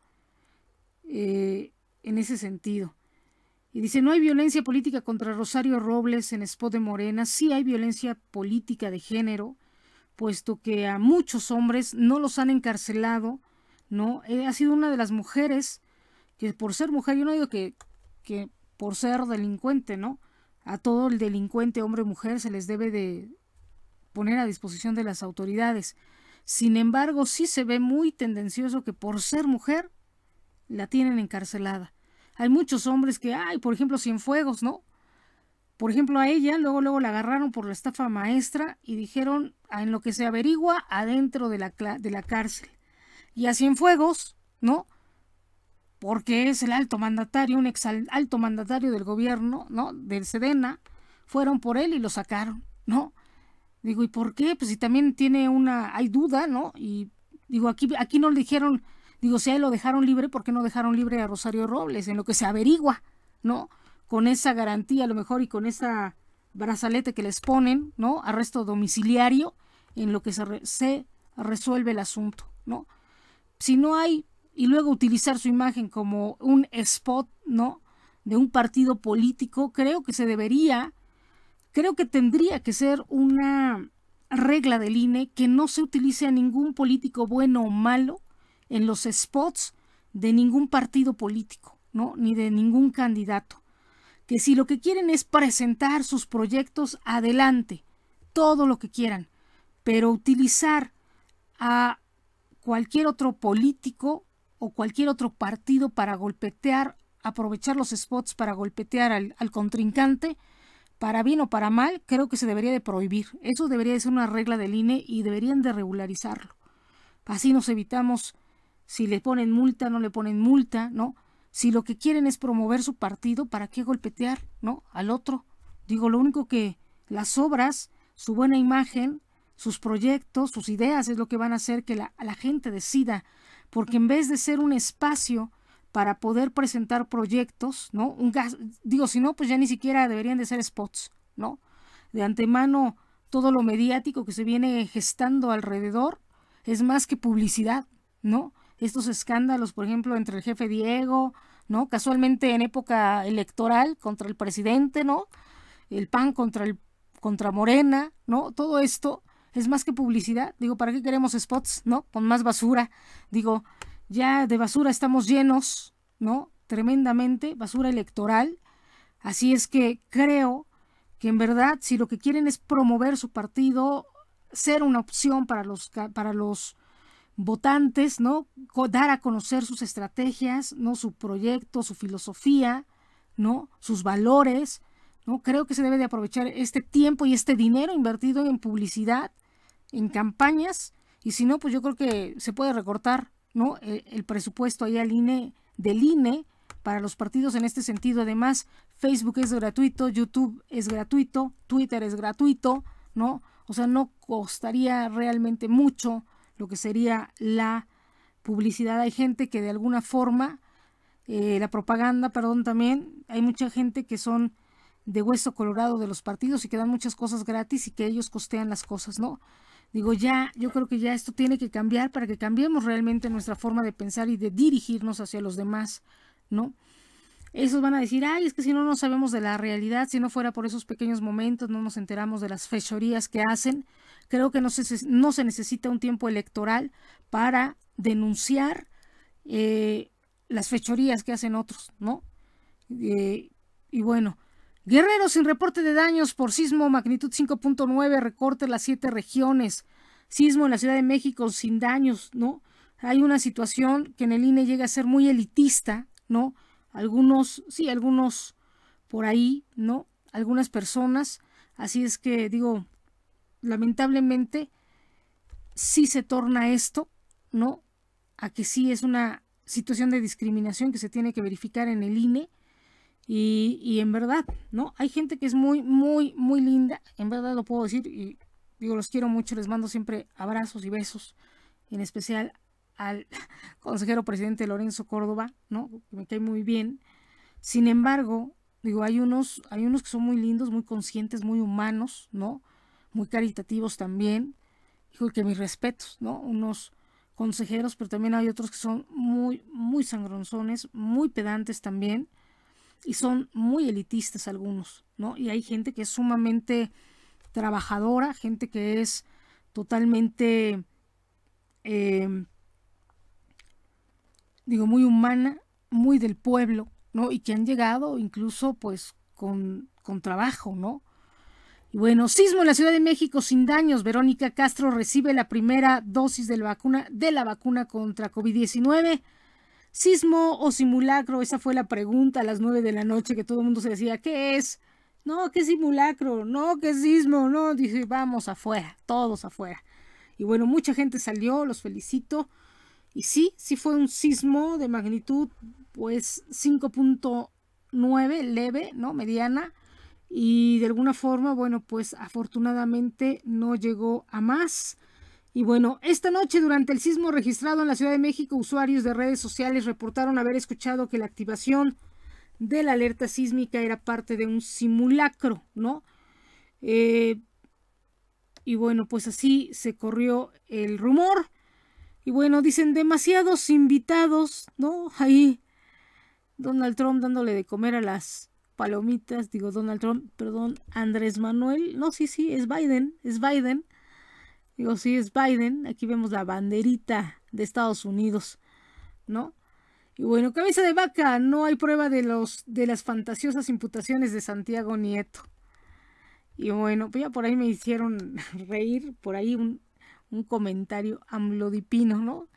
S1: Eh, en ese sentido. Y dice, no hay violencia política contra Rosario Robles en Spot de Morena, sí hay violencia política de género, puesto que a muchos hombres no los han encarcelado, ¿no? Eh, ha sido una de las mujeres que por ser mujer, yo no digo que, que por ser delincuente, ¿no? a todo el delincuente, hombre o mujer, se les debe de poner a disposición de las autoridades. Sin embargo, sí se ve muy tendencioso que por ser mujer la tienen encarcelada. Hay muchos hombres que, ay, por ejemplo, Cienfuegos, ¿no? Por ejemplo, a ella, luego, luego la agarraron por la estafa maestra y dijeron, en lo que se averigua, adentro de la, de la cárcel. Y a Cienfuegos, ¿no? porque es el alto mandatario, un ex alto mandatario del gobierno, ¿no? Del Sedena, fueron por él y lo sacaron, ¿no? Digo, ¿y por qué? Pues si también tiene una, hay duda, ¿no? Y digo, aquí, aquí no le dijeron, digo, si ahí lo dejaron libre, ¿por qué no dejaron libre a Rosario Robles? En lo que se averigua, ¿no? Con esa garantía a lo mejor y con esa brazalete que les ponen, ¿no? Arresto domiciliario, en lo que se, se resuelve el asunto, ¿no? Si no hay y luego utilizar su imagen como un spot, ¿no? De un partido político, creo que se debería, creo que tendría que ser una regla del INE que no se utilice a ningún político bueno o malo en los spots de ningún partido político, ¿no? Ni de ningún candidato. Que si lo que quieren es presentar sus proyectos adelante, todo lo que quieran, pero utilizar a cualquier otro político o cualquier otro partido para golpetear, aprovechar los spots para golpetear al, contrincante, para bien o para mal, creo que se debería de prohibir. Eso debería ser una regla del INE y deberían de regularizarlo. Así nos evitamos si le ponen multa, no le ponen multa, ¿no? Si lo que quieren es promover su partido, ¿para qué golpetear, ¿no? Al otro. Digo, lo único que las obras, su buena imagen, sus proyectos, sus ideas es lo que van a hacer que la gente decida porque en vez de ser un espacio para poder presentar proyectos, ¿no? Un digo, si no, pues ya ni siquiera deberían de ser spots, ¿no? De antemano, todo lo mediático que se viene gestando alrededor es más que publicidad, ¿no? Estos escándalos, por ejemplo, entre el jefe Diego, ¿no? Casualmente en época electoral contra el presidente, ¿no? El PAN contra el contra Morena, ¿no? Todo esto es más que publicidad. Digo, ¿para qué queremos spots, no? Con más basura. Digo, ya de basura estamos llenos, ¿no? Tremendamente, basura electoral. Así es que creo que en verdad, si lo que quieren es promover su partido, ser una opción para los, para los votantes, ¿no? Dar a conocer sus estrategias, ¿no? Su proyecto, su filosofía, ¿no? Sus valores, Creo que se debe de aprovechar este tiempo y este dinero invertido en publicidad, en campañas, y si no, pues yo creo que se puede recortar ¿no? E, el, presupuesto ahí al INE, del INE para los partidos en este sentido. Además, Facebook es gratuito, YouTube es gratuito, Twitter es gratuito, ¿no? O sea, no costaría realmente mucho lo que sería la publicidad. Hay gente que de alguna forma, eh, la propaganda, perdón, también, hay mucha gente que son de hueso colorado de los partidos y que dan muchas cosas gratis y que ellos costean las cosas, ¿no? Digo, ya, yo creo que ya esto tiene que cambiar para que cambiemos realmente nuestra forma de pensar y de dirigirnos hacia los demás, ¿no? Esos van a decir, ay, es que si no, no sabemos de la realidad, si no fuera por esos pequeños momentos, no nos enteramos de las fechorías que hacen. Creo que no se, no se necesita un tiempo electoral para denunciar eh, las fechorías que hacen otros, ¿no? Eh, y bueno, Guerreros sin reporte de daños por sismo magnitud 5.9, recorte las siete regiones. Sismo en la Ciudad de México sin daños, ¿no? Hay una situación que en el INE llega a ser muy elitista, ¿no? Algunos, sí, algunos por ahí, ¿no? Algunas personas. Así es que digo, lamentablemente, sí se torna esto, ¿no? A que sí es una situación de discriminación que se tiene que verificar en el INE y, y, en verdad, ¿no? Hay gente que es muy, muy, muy linda, en verdad lo puedo decir, y digo, los quiero mucho, les mando siempre abrazos y besos, en especial al consejero presidente Lorenzo Córdoba, ¿no? Me cae muy bien. Sin embargo, digo, hay unos, hay unos que son muy lindos, muy conscientes, muy humanos, ¿no? Muy caritativos también. Digo que mis respetos, ¿no? Unos consejeros, pero también hay otros que son muy, muy sangronzones, muy pedantes también y son muy elitistas algunos, ¿no? Y hay gente que es sumamente trabajadora, gente que es totalmente, em, digo, muy humana, muy del pueblo, ¿no? Y que han llegado incluso pues con, trabajo, ¿no? Y bueno, sismo en la Ciudad de México sin daños. Verónica Castro recibe la primera dosis de la vacuna, de la vacuna contra COVID-19. ¿Sismo o simulacro? Esa fue la pregunta a las nueve de la noche que todo el mundo se decía, ¿qué es? No, ¿qué simulacro? No, ¿qué sismo? No, dice, vamos afuera, todos afuera. Y bueno, mucha gente salió, los felicito. Y sí, sí fue un sismo de magnitud, pues 5.9, leve, ¿no? Mediana. Y de alguna forma, bueno, pues afortunadamente no llegó a más. Y bueno, esta noche durante el sismo registrado en la Ciudad de México, usuarios de redes sociales reportaron haber escuchado que la activación de la alerta sísmica era parte de un simulacro, ¿no? Eh, y bueno, pues así se corrió el rumor. Y bueno, dicen demasiados invitados, ¿no? Ahí Donald Trump dándole de comer a las palomitas, digo Donald Trump, perdón, Andrés Manuel, no, sí, sí, es Biden, es Biden. Digo, si es Biden, aquí vemos la banderita de Estados Unidos, ¿no? Y bueno, cabeza de vaca, no hay prueba de, los, de las fantasiosas imputaciones de Santiago Nieto. Y bueno, pues ya por ahí me hicieron reír, por ahí un, comentario amlodipino, ¿no?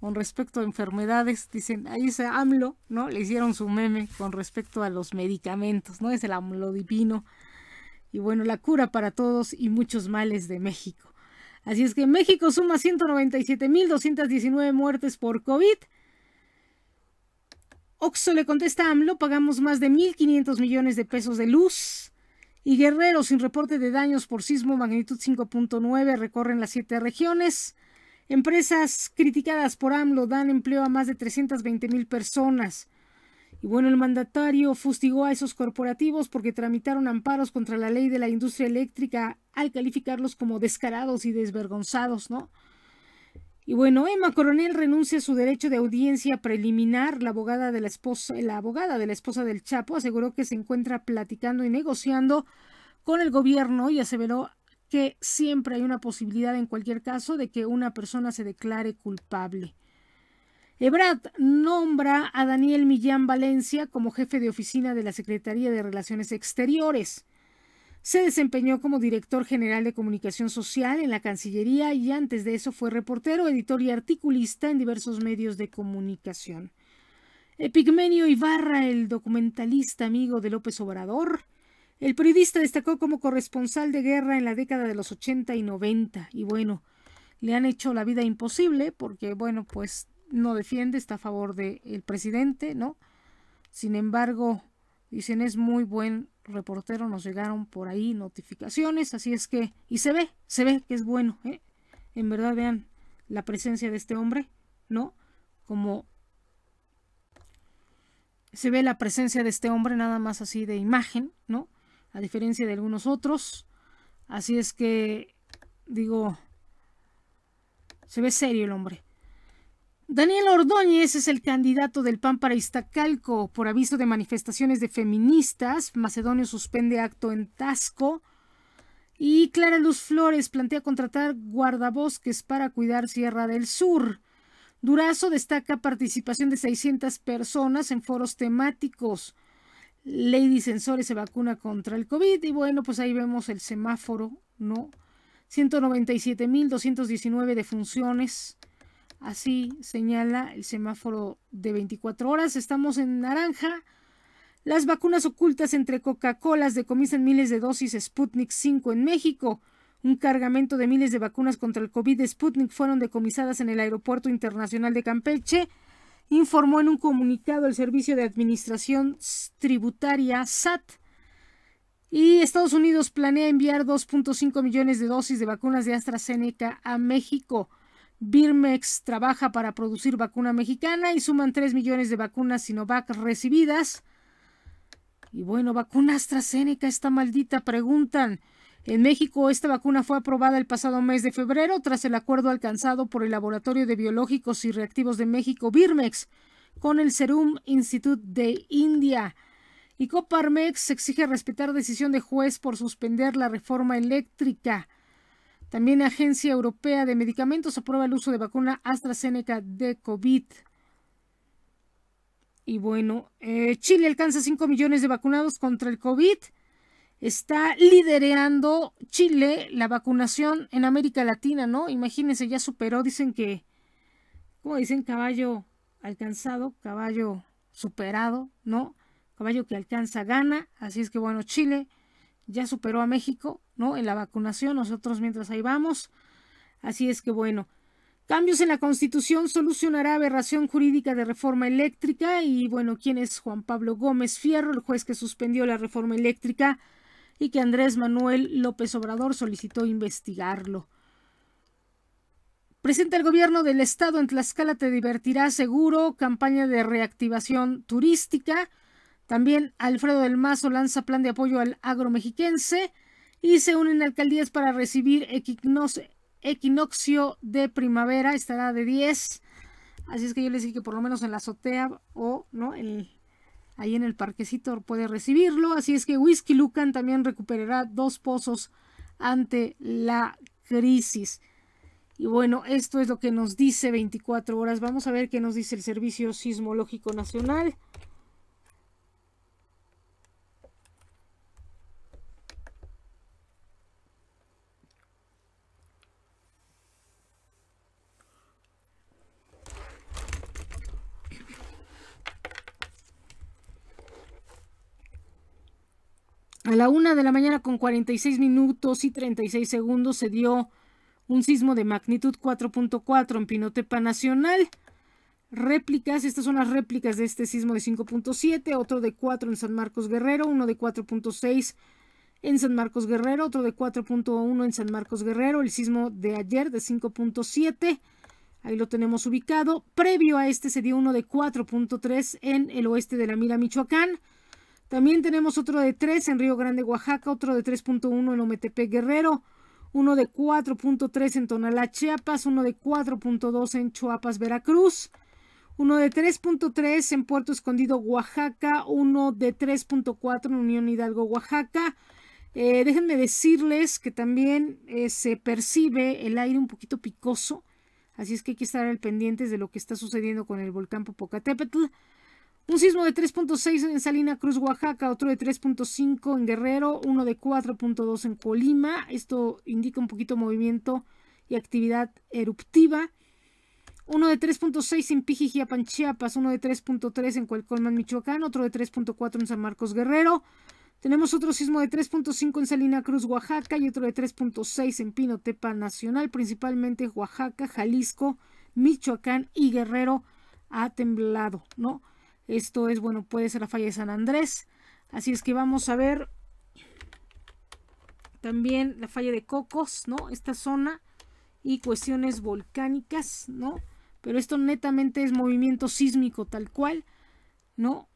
S1: Con respecto a enfermedades, dicen, ahí se AMLO, ¿no? Le hicieron su meme con respecto a los medicamentos, ¿no? Es el amlodipino. Y bueno, la cura para todos y muchos males de México. Así es que México suma 197.219 muertes por COVID. Oxo le contesta a AMLO, pagamos más de 1.500 millones de pesos de luz. Y Guerrero, sin reporte de daños por sismo magnitud 5.9, recorren las siete regiones. Empresas criticadas por AMLO dan empleo a más de 320.000 mil personas. Y bueno, el mandatario fustigó a esos corporativos porque tramitaron amparos contra la ley de la industria eléctrica al calificarlos como descarados y desvergonzados, ¿no? Y bueno, Emma Coronel renuncia a su derecho de audiencia preliminar. La abogada de la esposa, la abogada de la esposa del Chapo aseguró que se encuentra platicando y negociando con el gobierno y aseveró que siempre hay una posibilidad en cualquier caso de que una persona se declare culpable. Ebrad nombra a Daniel Millán Valencia como jefe de oficina de la Secretaría de Relaciones Exteriores. Se desempeñó como director general de comunicación social en la Cancillería y antes de eso fue reportero, editor y articulista en diversos medios de comunicación. Epigmenio Ibarra, el documentalista amigo de López Obrador, el periodista destacó como corresponsal de guerra en la década de los 80 y 90. Y bueno, le han hecho la vida imposible porque, bueno, pues no defiende, está a favor del presidente, ¿no? Sin embargo, dicen es muy buen reportero, nos llegaron por ahí notificaciones, así es que, y se ve, se ve que es bueno, ¿eh? En verdad vean la presencia de este hombre, ¿no? Como se ve la presencia de este hombre nada más así de imagen, ¿no? A diferencia de algunos otros. Así es que, digo, se ve serio el hombre. Daniel Ordóñez es el candidato del PAN para Iztacalco. Por aviso de manifestaciones de feministas, Macedonio suspende acto en Tasco. Y Clara Luz Flores plantea contratar guardabosques para cuidar Sierra del Sur. Durazo destaca participación de 600 personas en foros temáticos. Lady Sensores se vacuna contra el COVID. Y bueno, pues ahí vemos el semáforo, ¿no? 197.219 defunciones. funciones Así señala el semáforo de 24 horas. Estamos en naranja. Las vacunas ocultas entre Coca-Colas decomisan miles de dosis Sputnik 5 en México. Un cargamento de miles de vacunas contra el COVID de Sputnik fueron decomisadas en el Aeropuerto Internacional de Campeche, informó en un comunicado el Servicio de Administración Tributaria SAT. Y Estados Unidos planea enviar 2.5 millones de dosis de vacunas de AstraZeneca a México. Birmex trabaja para producir vacuna mexicana y suman 3 millones de vacunas Sinovac recibidas. Y bueno, vacuna AstraZeneca, esta maldita, preguntan. En México, esta vacuna fue aprobada el pasado mes de febrero tras el acuerdo alcanzado por el Laboratorio de Biológicos y Reactivos de México, Birmex, con el Serum Institute de India. Y Coparmex exige respetar decisión de juez por suspender la reforma eléctrica. También la Agencia Europea de Medicamentos aprueba el uso de vacuna AstraZeneca de COVID. Y bueno, eh, Chile alcanza 5 millones de vacunados contra el COVID. Está liderando Chile la vacunación en América Latina, ¿no? Imagínense, ya superó, dicen que, ¿cómo dicen, caballo alcanzado, caballo superado, ¿no? Caballo que alcanza gana. Así es que bueno, Chile ya superó a México, ¿no? En la vacunación, nosotros mientras ahí vamos. Así es que bueno, cambios en la Constitución solucionará aberración jurídica de reforma eléctrica y bueno, ¿quién es Juan Pablo Gómez Fierro, el juez que suspendió la reforma eléctrica y que Andrés Manuel López Obrador solicitó investigarlo? Presenta el gobierno del estado en Tlaxcala, te divertirá seguro, campaña de reactivación turística. También Alfredo del Mazo lanza plan de apoyo al agro mexiquense y se unen alcaldías para recibir equinoccio de primavera. Estará de 10. Así es que yo les dije que por lo menos en la azotea o no ahí en el parquecito puede recibirlo. Así es que Whisky Lucan también recuperará dos pozos ante la crisis. Y bueno, esto es lo que nos dice 24 horas. Vamos a ver qué nos dice el Servicio Sismológico Nacional. A la una de la mañana con 46 minutos y 36 segundos se dio un sismo de magnitud 4.4 en Pinotepa Nacional. Réplicas, estas son las réplicas de este sismo de 5.7, otro de 4 en San Marcos Guerrero, uno de 4.6 en San Marcos Guerrero, otro de 4.1 en San Marcos Guerrero, el sismo de ayer de 5.7, ahí lo tenemos ubicado. Previo a este se dio uno de 4.3 en el oeste de la Mira, Michoacán también tenemos otro de 3 en Río Grande, Oaxaca, otro de 3.1 en Ometepec, Guerrero, uno de 4.3 en Tonalá, Chiapas, uno de 4.2 en Chuapas, Veracruz, uno de 3.3 en Puerto Escondido, Oaxaca, uno de 3.4 en Unión Hidalgo, Oaxaca. Eh, déjenme decirles que también eh, se percibe el aire un poquito picoso, así es que hay que estar al pendientes de lo que está sucediendo con el volcán Popocatépetl. Un sismo de 3.6 en Salina Cruz, Oaxaca, otro de 3.5 en Guerrero, uno de 4.2 en Colima. Esto indica un poquito movimiento y actividad eruptiva. Uno de 3.6 en Pijijiapan, Chiapas, uno de 3.3 en Cualcolman, Michoacán, otro de 3.4 en San Marcos, Guerrero. Tenemos otro sismo de 3.5 en Salina Cruz, Oaxaca, y otro de 3.6 en Pinotepa Nacional, principalmente Oaxaca, Jalisco, Michoacán y Guerrero ha temblado, ¿no? Esto es, bueno, puede ser la falla de San Andrés. Así es que vamos a ver también la falla de Cocos, ¿no? Esta zona y cuestiones volcánicas, ¿no? Pero esto netamente es movimiento sísmico tal cual, ¿no?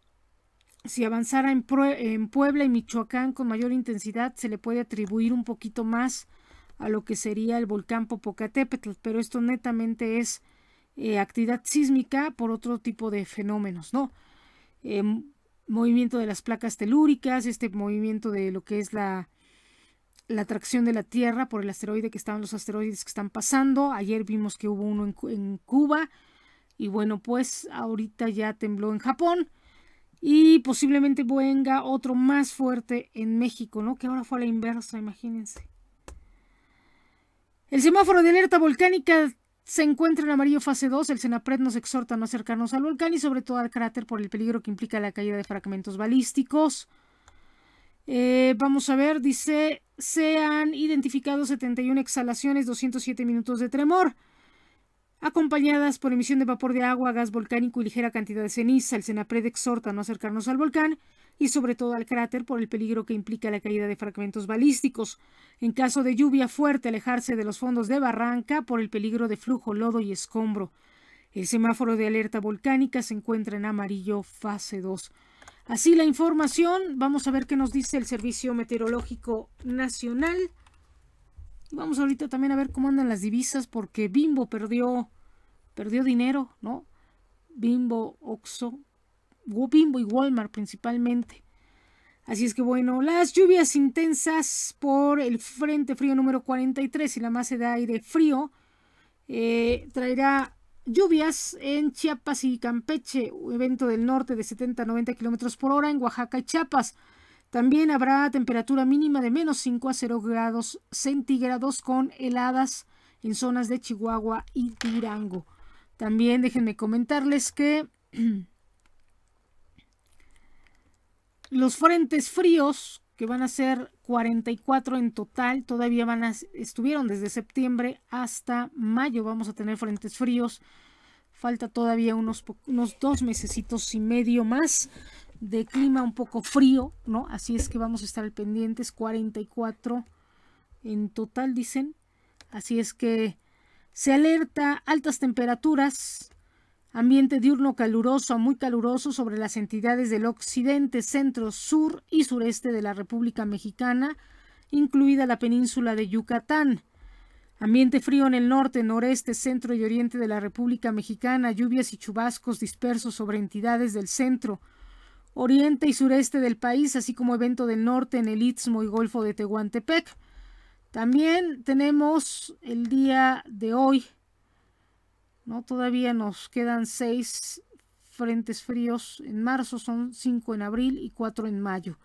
S1: Si avanzara en, Puebla y Michoacán con mayor intensidad, se le puede atribuir un poquito más a lo que sería el volcán Popocatépetl, pero esto netamente es eh, actividad sísmica por otro tipo de fenómenos, ¿no? Em, movimiento de las placas telúricas, este movimiento de lo que es la, la atracción de la Tierra por el asteroide que están, los asteroides que están pasando. Ayer vimos que hubo uno en, Cuba y bueno, pues ahorita ya tembló en Japón y posiblemente venga otro más fuerte en México, ¿no? Que ahora fue la inversa, imagínense. El semáforo de alerta volcánica se encuentra en amarillo fase 2. El Senapred nos exhorta a no acercarnos al volcán y sobre todo al cráter por el peligro que implica la caída de fragmentos balísticos. Eh, vamos a ver, dice, se han identificado 71 exhalaciones, 207 minutos de tremor, acompañadas por emisión de vapor de agua, gas volcánico y ligera cantidad de ceniza. El Senapred exhorta a no acercarnos al volcán y sobre todo al cráter por el peligro que implica la caída de fragmentos balísticos. En caso de lluvia fuerte, alejarse de los fondos de barranca por el peligro de flujo, lodo y escombro. El semáforo de alerta volcánica se encuentra en amarillo fase 2. Así la información, vamos a ver qué nos dice el Servicio Meteorológico Nacional. Vamos ahorita también a ver cómo andan las divisas porque Bimbo perdió perdió dinero, ¿no? Bimbo, Oxo, Bimbo y Walmart principalmente. Así es que bueno, las lluvias intensas por el Frente Frío número 43 y la masa de aire frío eh, traerá lluvias en Chiapas y Campeche, evento del norte de 70-90 kilómetros por hora en Oaxaca y Chiapas. También habrá temperatura mínima de menos 5 a 0 grados centígrados con heladas en zonas de Chihuahua y Durango. También déjenme comentarles que Los frentes fríos, que van a ser 44 en total, todavía van a, estuvieron desde septiembre hasta mayo, vamos a tener frentes fríos. Falta todavía unos, dos mesecitos y medio más de clima un poco frío, ¿no? Así es que vamos a estar pendientes, 44 en total dicen. Así es que se alerta altas temperaturas Ambiente diurno caluroso, muy caluroso sobre las entidades del occidente, centro, sur y sureste de la República Mexicana, incluida la península de Yucatán. Ambiente frío en el norte, noreste, centro y oriente de la República Mexicana, lluvias y chubascos dispersos sobre entidades del centro, oriente y sureste del país, así como evento del norte en el Istmo y Golfo de Tehuantepec. También tenemos el día de hoy ¿no? Todavía nos quedan seis frentes fríos en marzo, son cinco en abril y cuatro en mayo.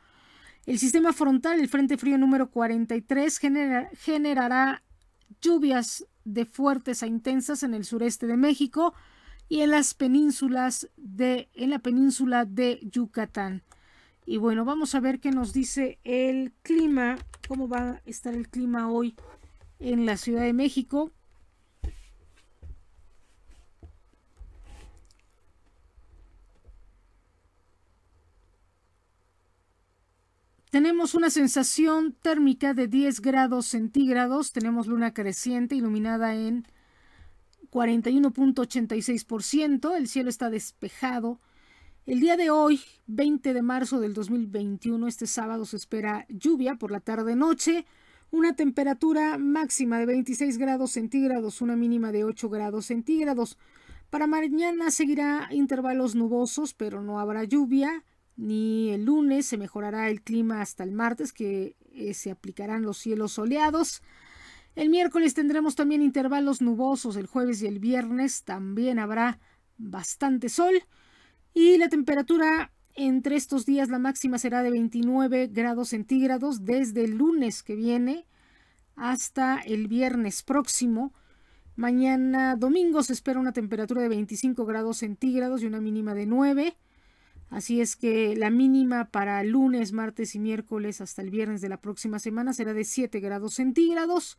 S1: El sistema frontal, el frente frío número 43, generará lluvias de fuertes a intensas en el sureste de México y en las penínsulas de en la península de Yucatán. Y bueno, vamos a ver qué nos dice el clima, cómo va a estar el clima hoy en la Ciudad de México. Tenemos una sensación térmica de 10 grados centígrados, tenemos luna creciente iluminada en 41.86%, el cielo está despejado. El día de hoy, 20 de marzo del 2021, este sábado se espera lluvia por la tarde-noche, una temperatura máxima de 26 grados centígrados, una mínima de 8 grados centígrados. Para mañana seguirá intervalos nubosos, pero no habrá lluvia ni el lunes. Se mejorará el clima hasta el martes, que eh, se aplicarán los cielos soleados. El miércoles tendremos también intervalos nubosos. El jueves y el viernes también habrá bastante sol. Y la temperatura entre estos días, la máxima será de 29 grados centígrados desde el lunes que viene hasta el viernes próximo. Mañana domingo se espera una temperatura de 25 grados centígrados y una mínima de 9. Así es que la mínima para lunes, martes y miércoles hasta el viernes de la próxima semana será de 7 grados centígrados.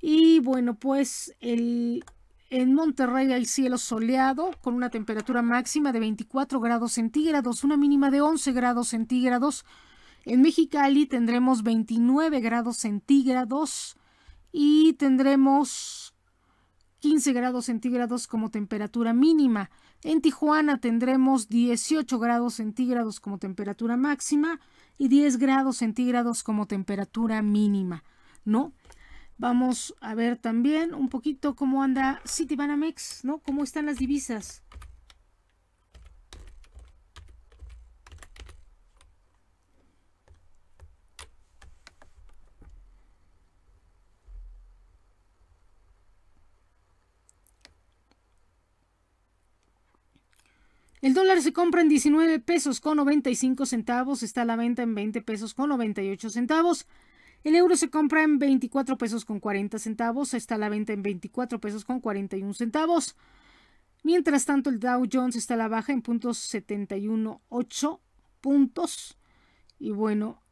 S1: Y bueno, pues el, en Monterrey hay cielo soleado con una temperatura máxima de 24 grados centígrados, una mínima de 11 grados centígrados. En Mexicali tendremos 29 grados centígrados y tendremos 15 grados centígrados como temperatura mínima. En Tijuana tendremos 18 grados centígrados como temperatura máxima y 10 grados centígrados como temperatura mínima, ¿no? Vamos a ver también un poquito cómo anda Citibanamex, ¿no? ¿Cómo están las divisas? El dólar se compra en 19 pesos con 95 centavos, está a la venta en 20 pesos con 98 centavos. El euro se compra en 24 pesos con 40 centavos, está a la venta en 24 pesos con 41 centavos. Mientras tanto, el Dow Jones está a la baja en puntos 71.8 puntos. Y bueno,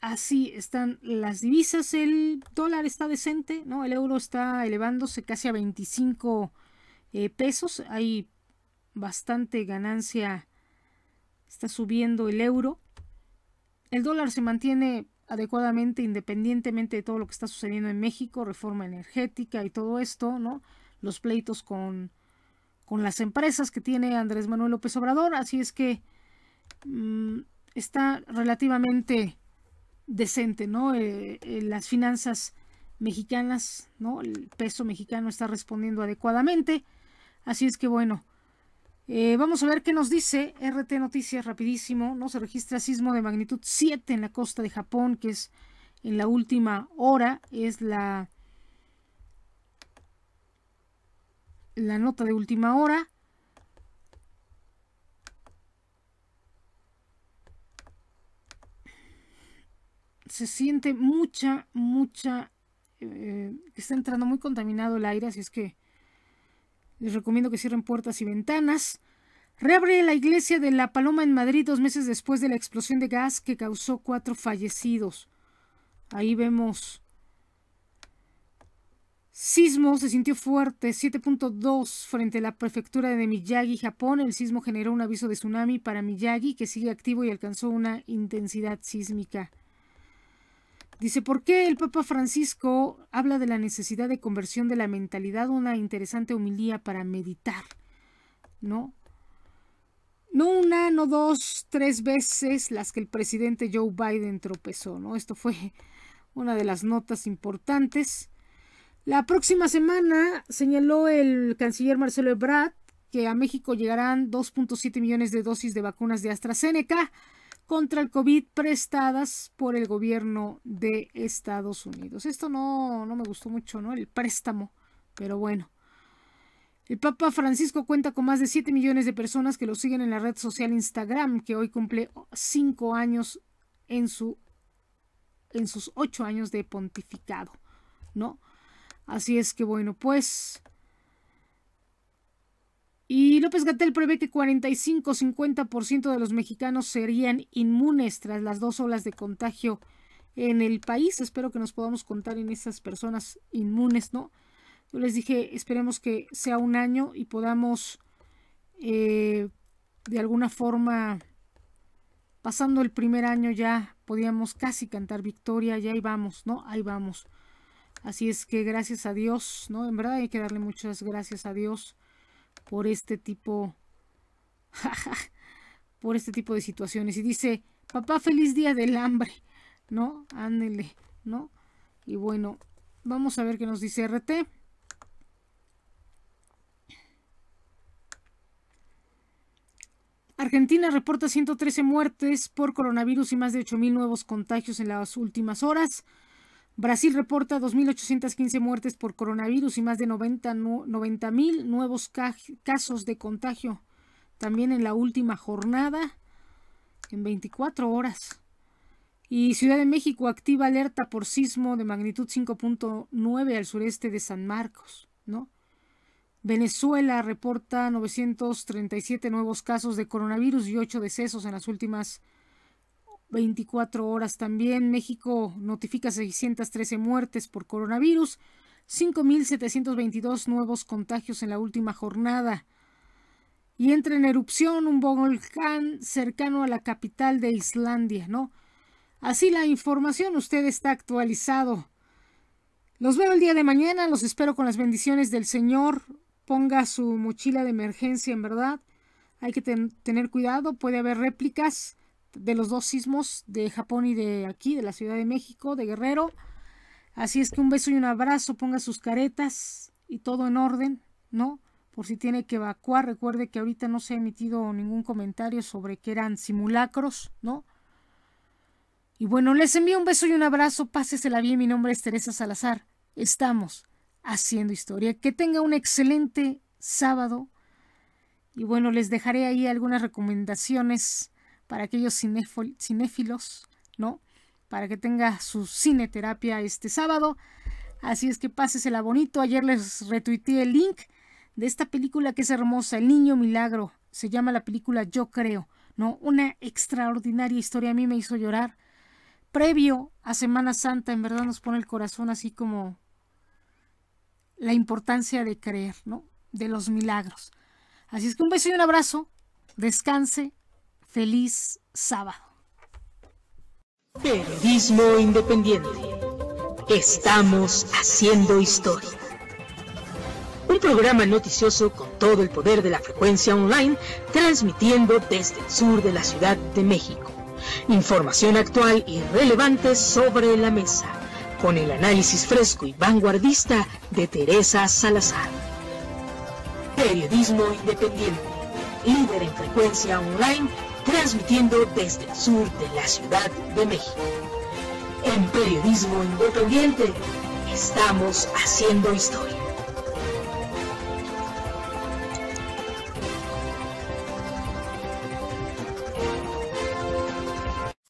S1: así están las divisas. El dólar está decente, ¿no? El euro está elevándose casi a 25 eh, pesos. Hay bastante ganancia. Está subiendo el euro. El dólar se mantiene adecuadamente independientemente de todo lo que está sucediendo en México, reforma energética y todo esto, ¿no? Los pleitos con, con las empresas que tiene Andrés Manuel López Obrador, así es que mm, está relativamente decente, ¿no? Eh, eh, las finanzas mexicanas, ¿no? El peso mexicano está respondiendo adecuadamente, así es que bueno, eh, vamos a ver qué nos dice RT Noticias rapidísimo. No se registra sismo de magnitud 7 en la costa de Japón, que es en la última hora. Es la, la nota de última hora. Se siente mucha, mucha... Eh, está entrando muy contaminado el aire, así es que les recomiendo que cierren puertas y ventanas. Reabre la iglesia de La Paloma en Madrid dos meses después de la explosión de gas que causó cuatro fallecidos. Ahí vemos. Sismo se sintió fuerte, 7.2 frente a la prefectura de Miyagi, Japón. El sismo generó un aviso de tsunami para Miyagi que sigue activo y alcanzó una intensidad sísmica. Dice, ¿por qué el Papa Francisco habla de la necesidad de conversión de la mentalidad? Una interesante humilía para meditar, ¿no? No una, no dos, tres veces las que el presidente Joe Biden tropezó, ¿no? Esto fue una de las notas importantes. La próxima semana señaló el canciller Marcelo Ebrard que a México llegarán 2.7 millones de dosis de vacunas de AstraZeneca contra el COVID prestadas por el gobierno de Estados Unidos. Esto no, no me gustó mucho, ¿no? El préstamo, pero bueno. El Papa Francisco cuenta con más de 7 millones de personas que lo siguen en la red social Instagram, que hoy cumple 5 años en, su, en sus 8 años de pontificado, ¿no? Así es que bueno, pues y López Gatel prevé que 45-50% de los mexicanos serían inmunes tras las dos olas de contagio en el país. Espero que nos podamos contar en esas personas inmunes, ¿no? Yo les dije, esperemos que sea un año y podamos eh, de alguna forma, pasando el primer año ya, podíamos casi cantar victoria, y ahí vamos, ¿no? Ahí vamos. Así es que gracias a Dios, ¿no? En verdad hay que darle muchas gracias a Dios por este tipo, por este tipo de situaciones. Y dice, papá, feliz día del hambre, ¿no? Ándele, ¿no? Y bueno, vamos a ver qué nos dice RT. Argentina reporta 113 muertes por coronavirus y más de 8.000 nuevos contagios en las últimas horas. Brasil reporta 2.815 muertes por coronavirus y más de 90.000 nuevos casos de contagio. También en la última jornada, en 24 horas. Y Ciudad de México activa alerta por sismo de magnitud 5.9 al sureste de San Marcos, ¿no? Venezuela reporta 937 nuevos casos de coronavirus y 8 decesos en las últimas 24 horas también. México notifica 613 muertes por coronavirus, 5.722 nuevos contagios en la última jornada. Y entra en erupción un volcán cercano a la capital de Islandia, ¿no? Así la información, usted está actualizado. Los veo el día de mañana, los espero con las bendiciones del Señor. Ponga su mochila de emergencia, en verdad. Hay que tener cuidado, puede haber réplicas de los dos sismos de Japón y de aquí, de la Ciudad de México, de Guerrero. Así es que un beso y un abrazo, ponga sus caretas y todo en orden, ¿no? Por si tiene que evacuar, recuerde que ahorita no se ha emitido ningún comentario sobre que eran simulacros, ¿no? Y bueno, les envío un beso y un abrazo, pásesela bien, mi nombre es Teresa Salazar, estamos haciendo historia. Que tenga un excelente sábado y bueno, les dejaré ahí algunas recomendaciones para aquellos cinéfilos, ¿no? Para que tenga su cineterapia este sábado. Así es que pásesela bonito. Ayer les retuiteé el link de esta película que es hermosa, El Niño Milagro. Se llama la película Yo Creo, ¿no? Una extraordinaria historia. A mí me hizo llorar. Previo a Semana Santa, en verdad nos pone el corazón así como la importancia de creer, ¿no? De los milagros. Así es que un beso y un abrazo. Descanse, Feliz sábado. Periodismo independiente. Estamos haciendo historia. Un programa noticioso con todo el poder de la frecuencia online, transmitiendo desde el sur de la Ciudad de México. Información actual y relevante sobre la mesa, con el análisis fresco y vanguardista de Teresa Salazar. Periodismo independiente, líder en frecuencia online transmitiendo desde el sur de la Ciudad de México. En periodismo independiente, estamos haciendo historia.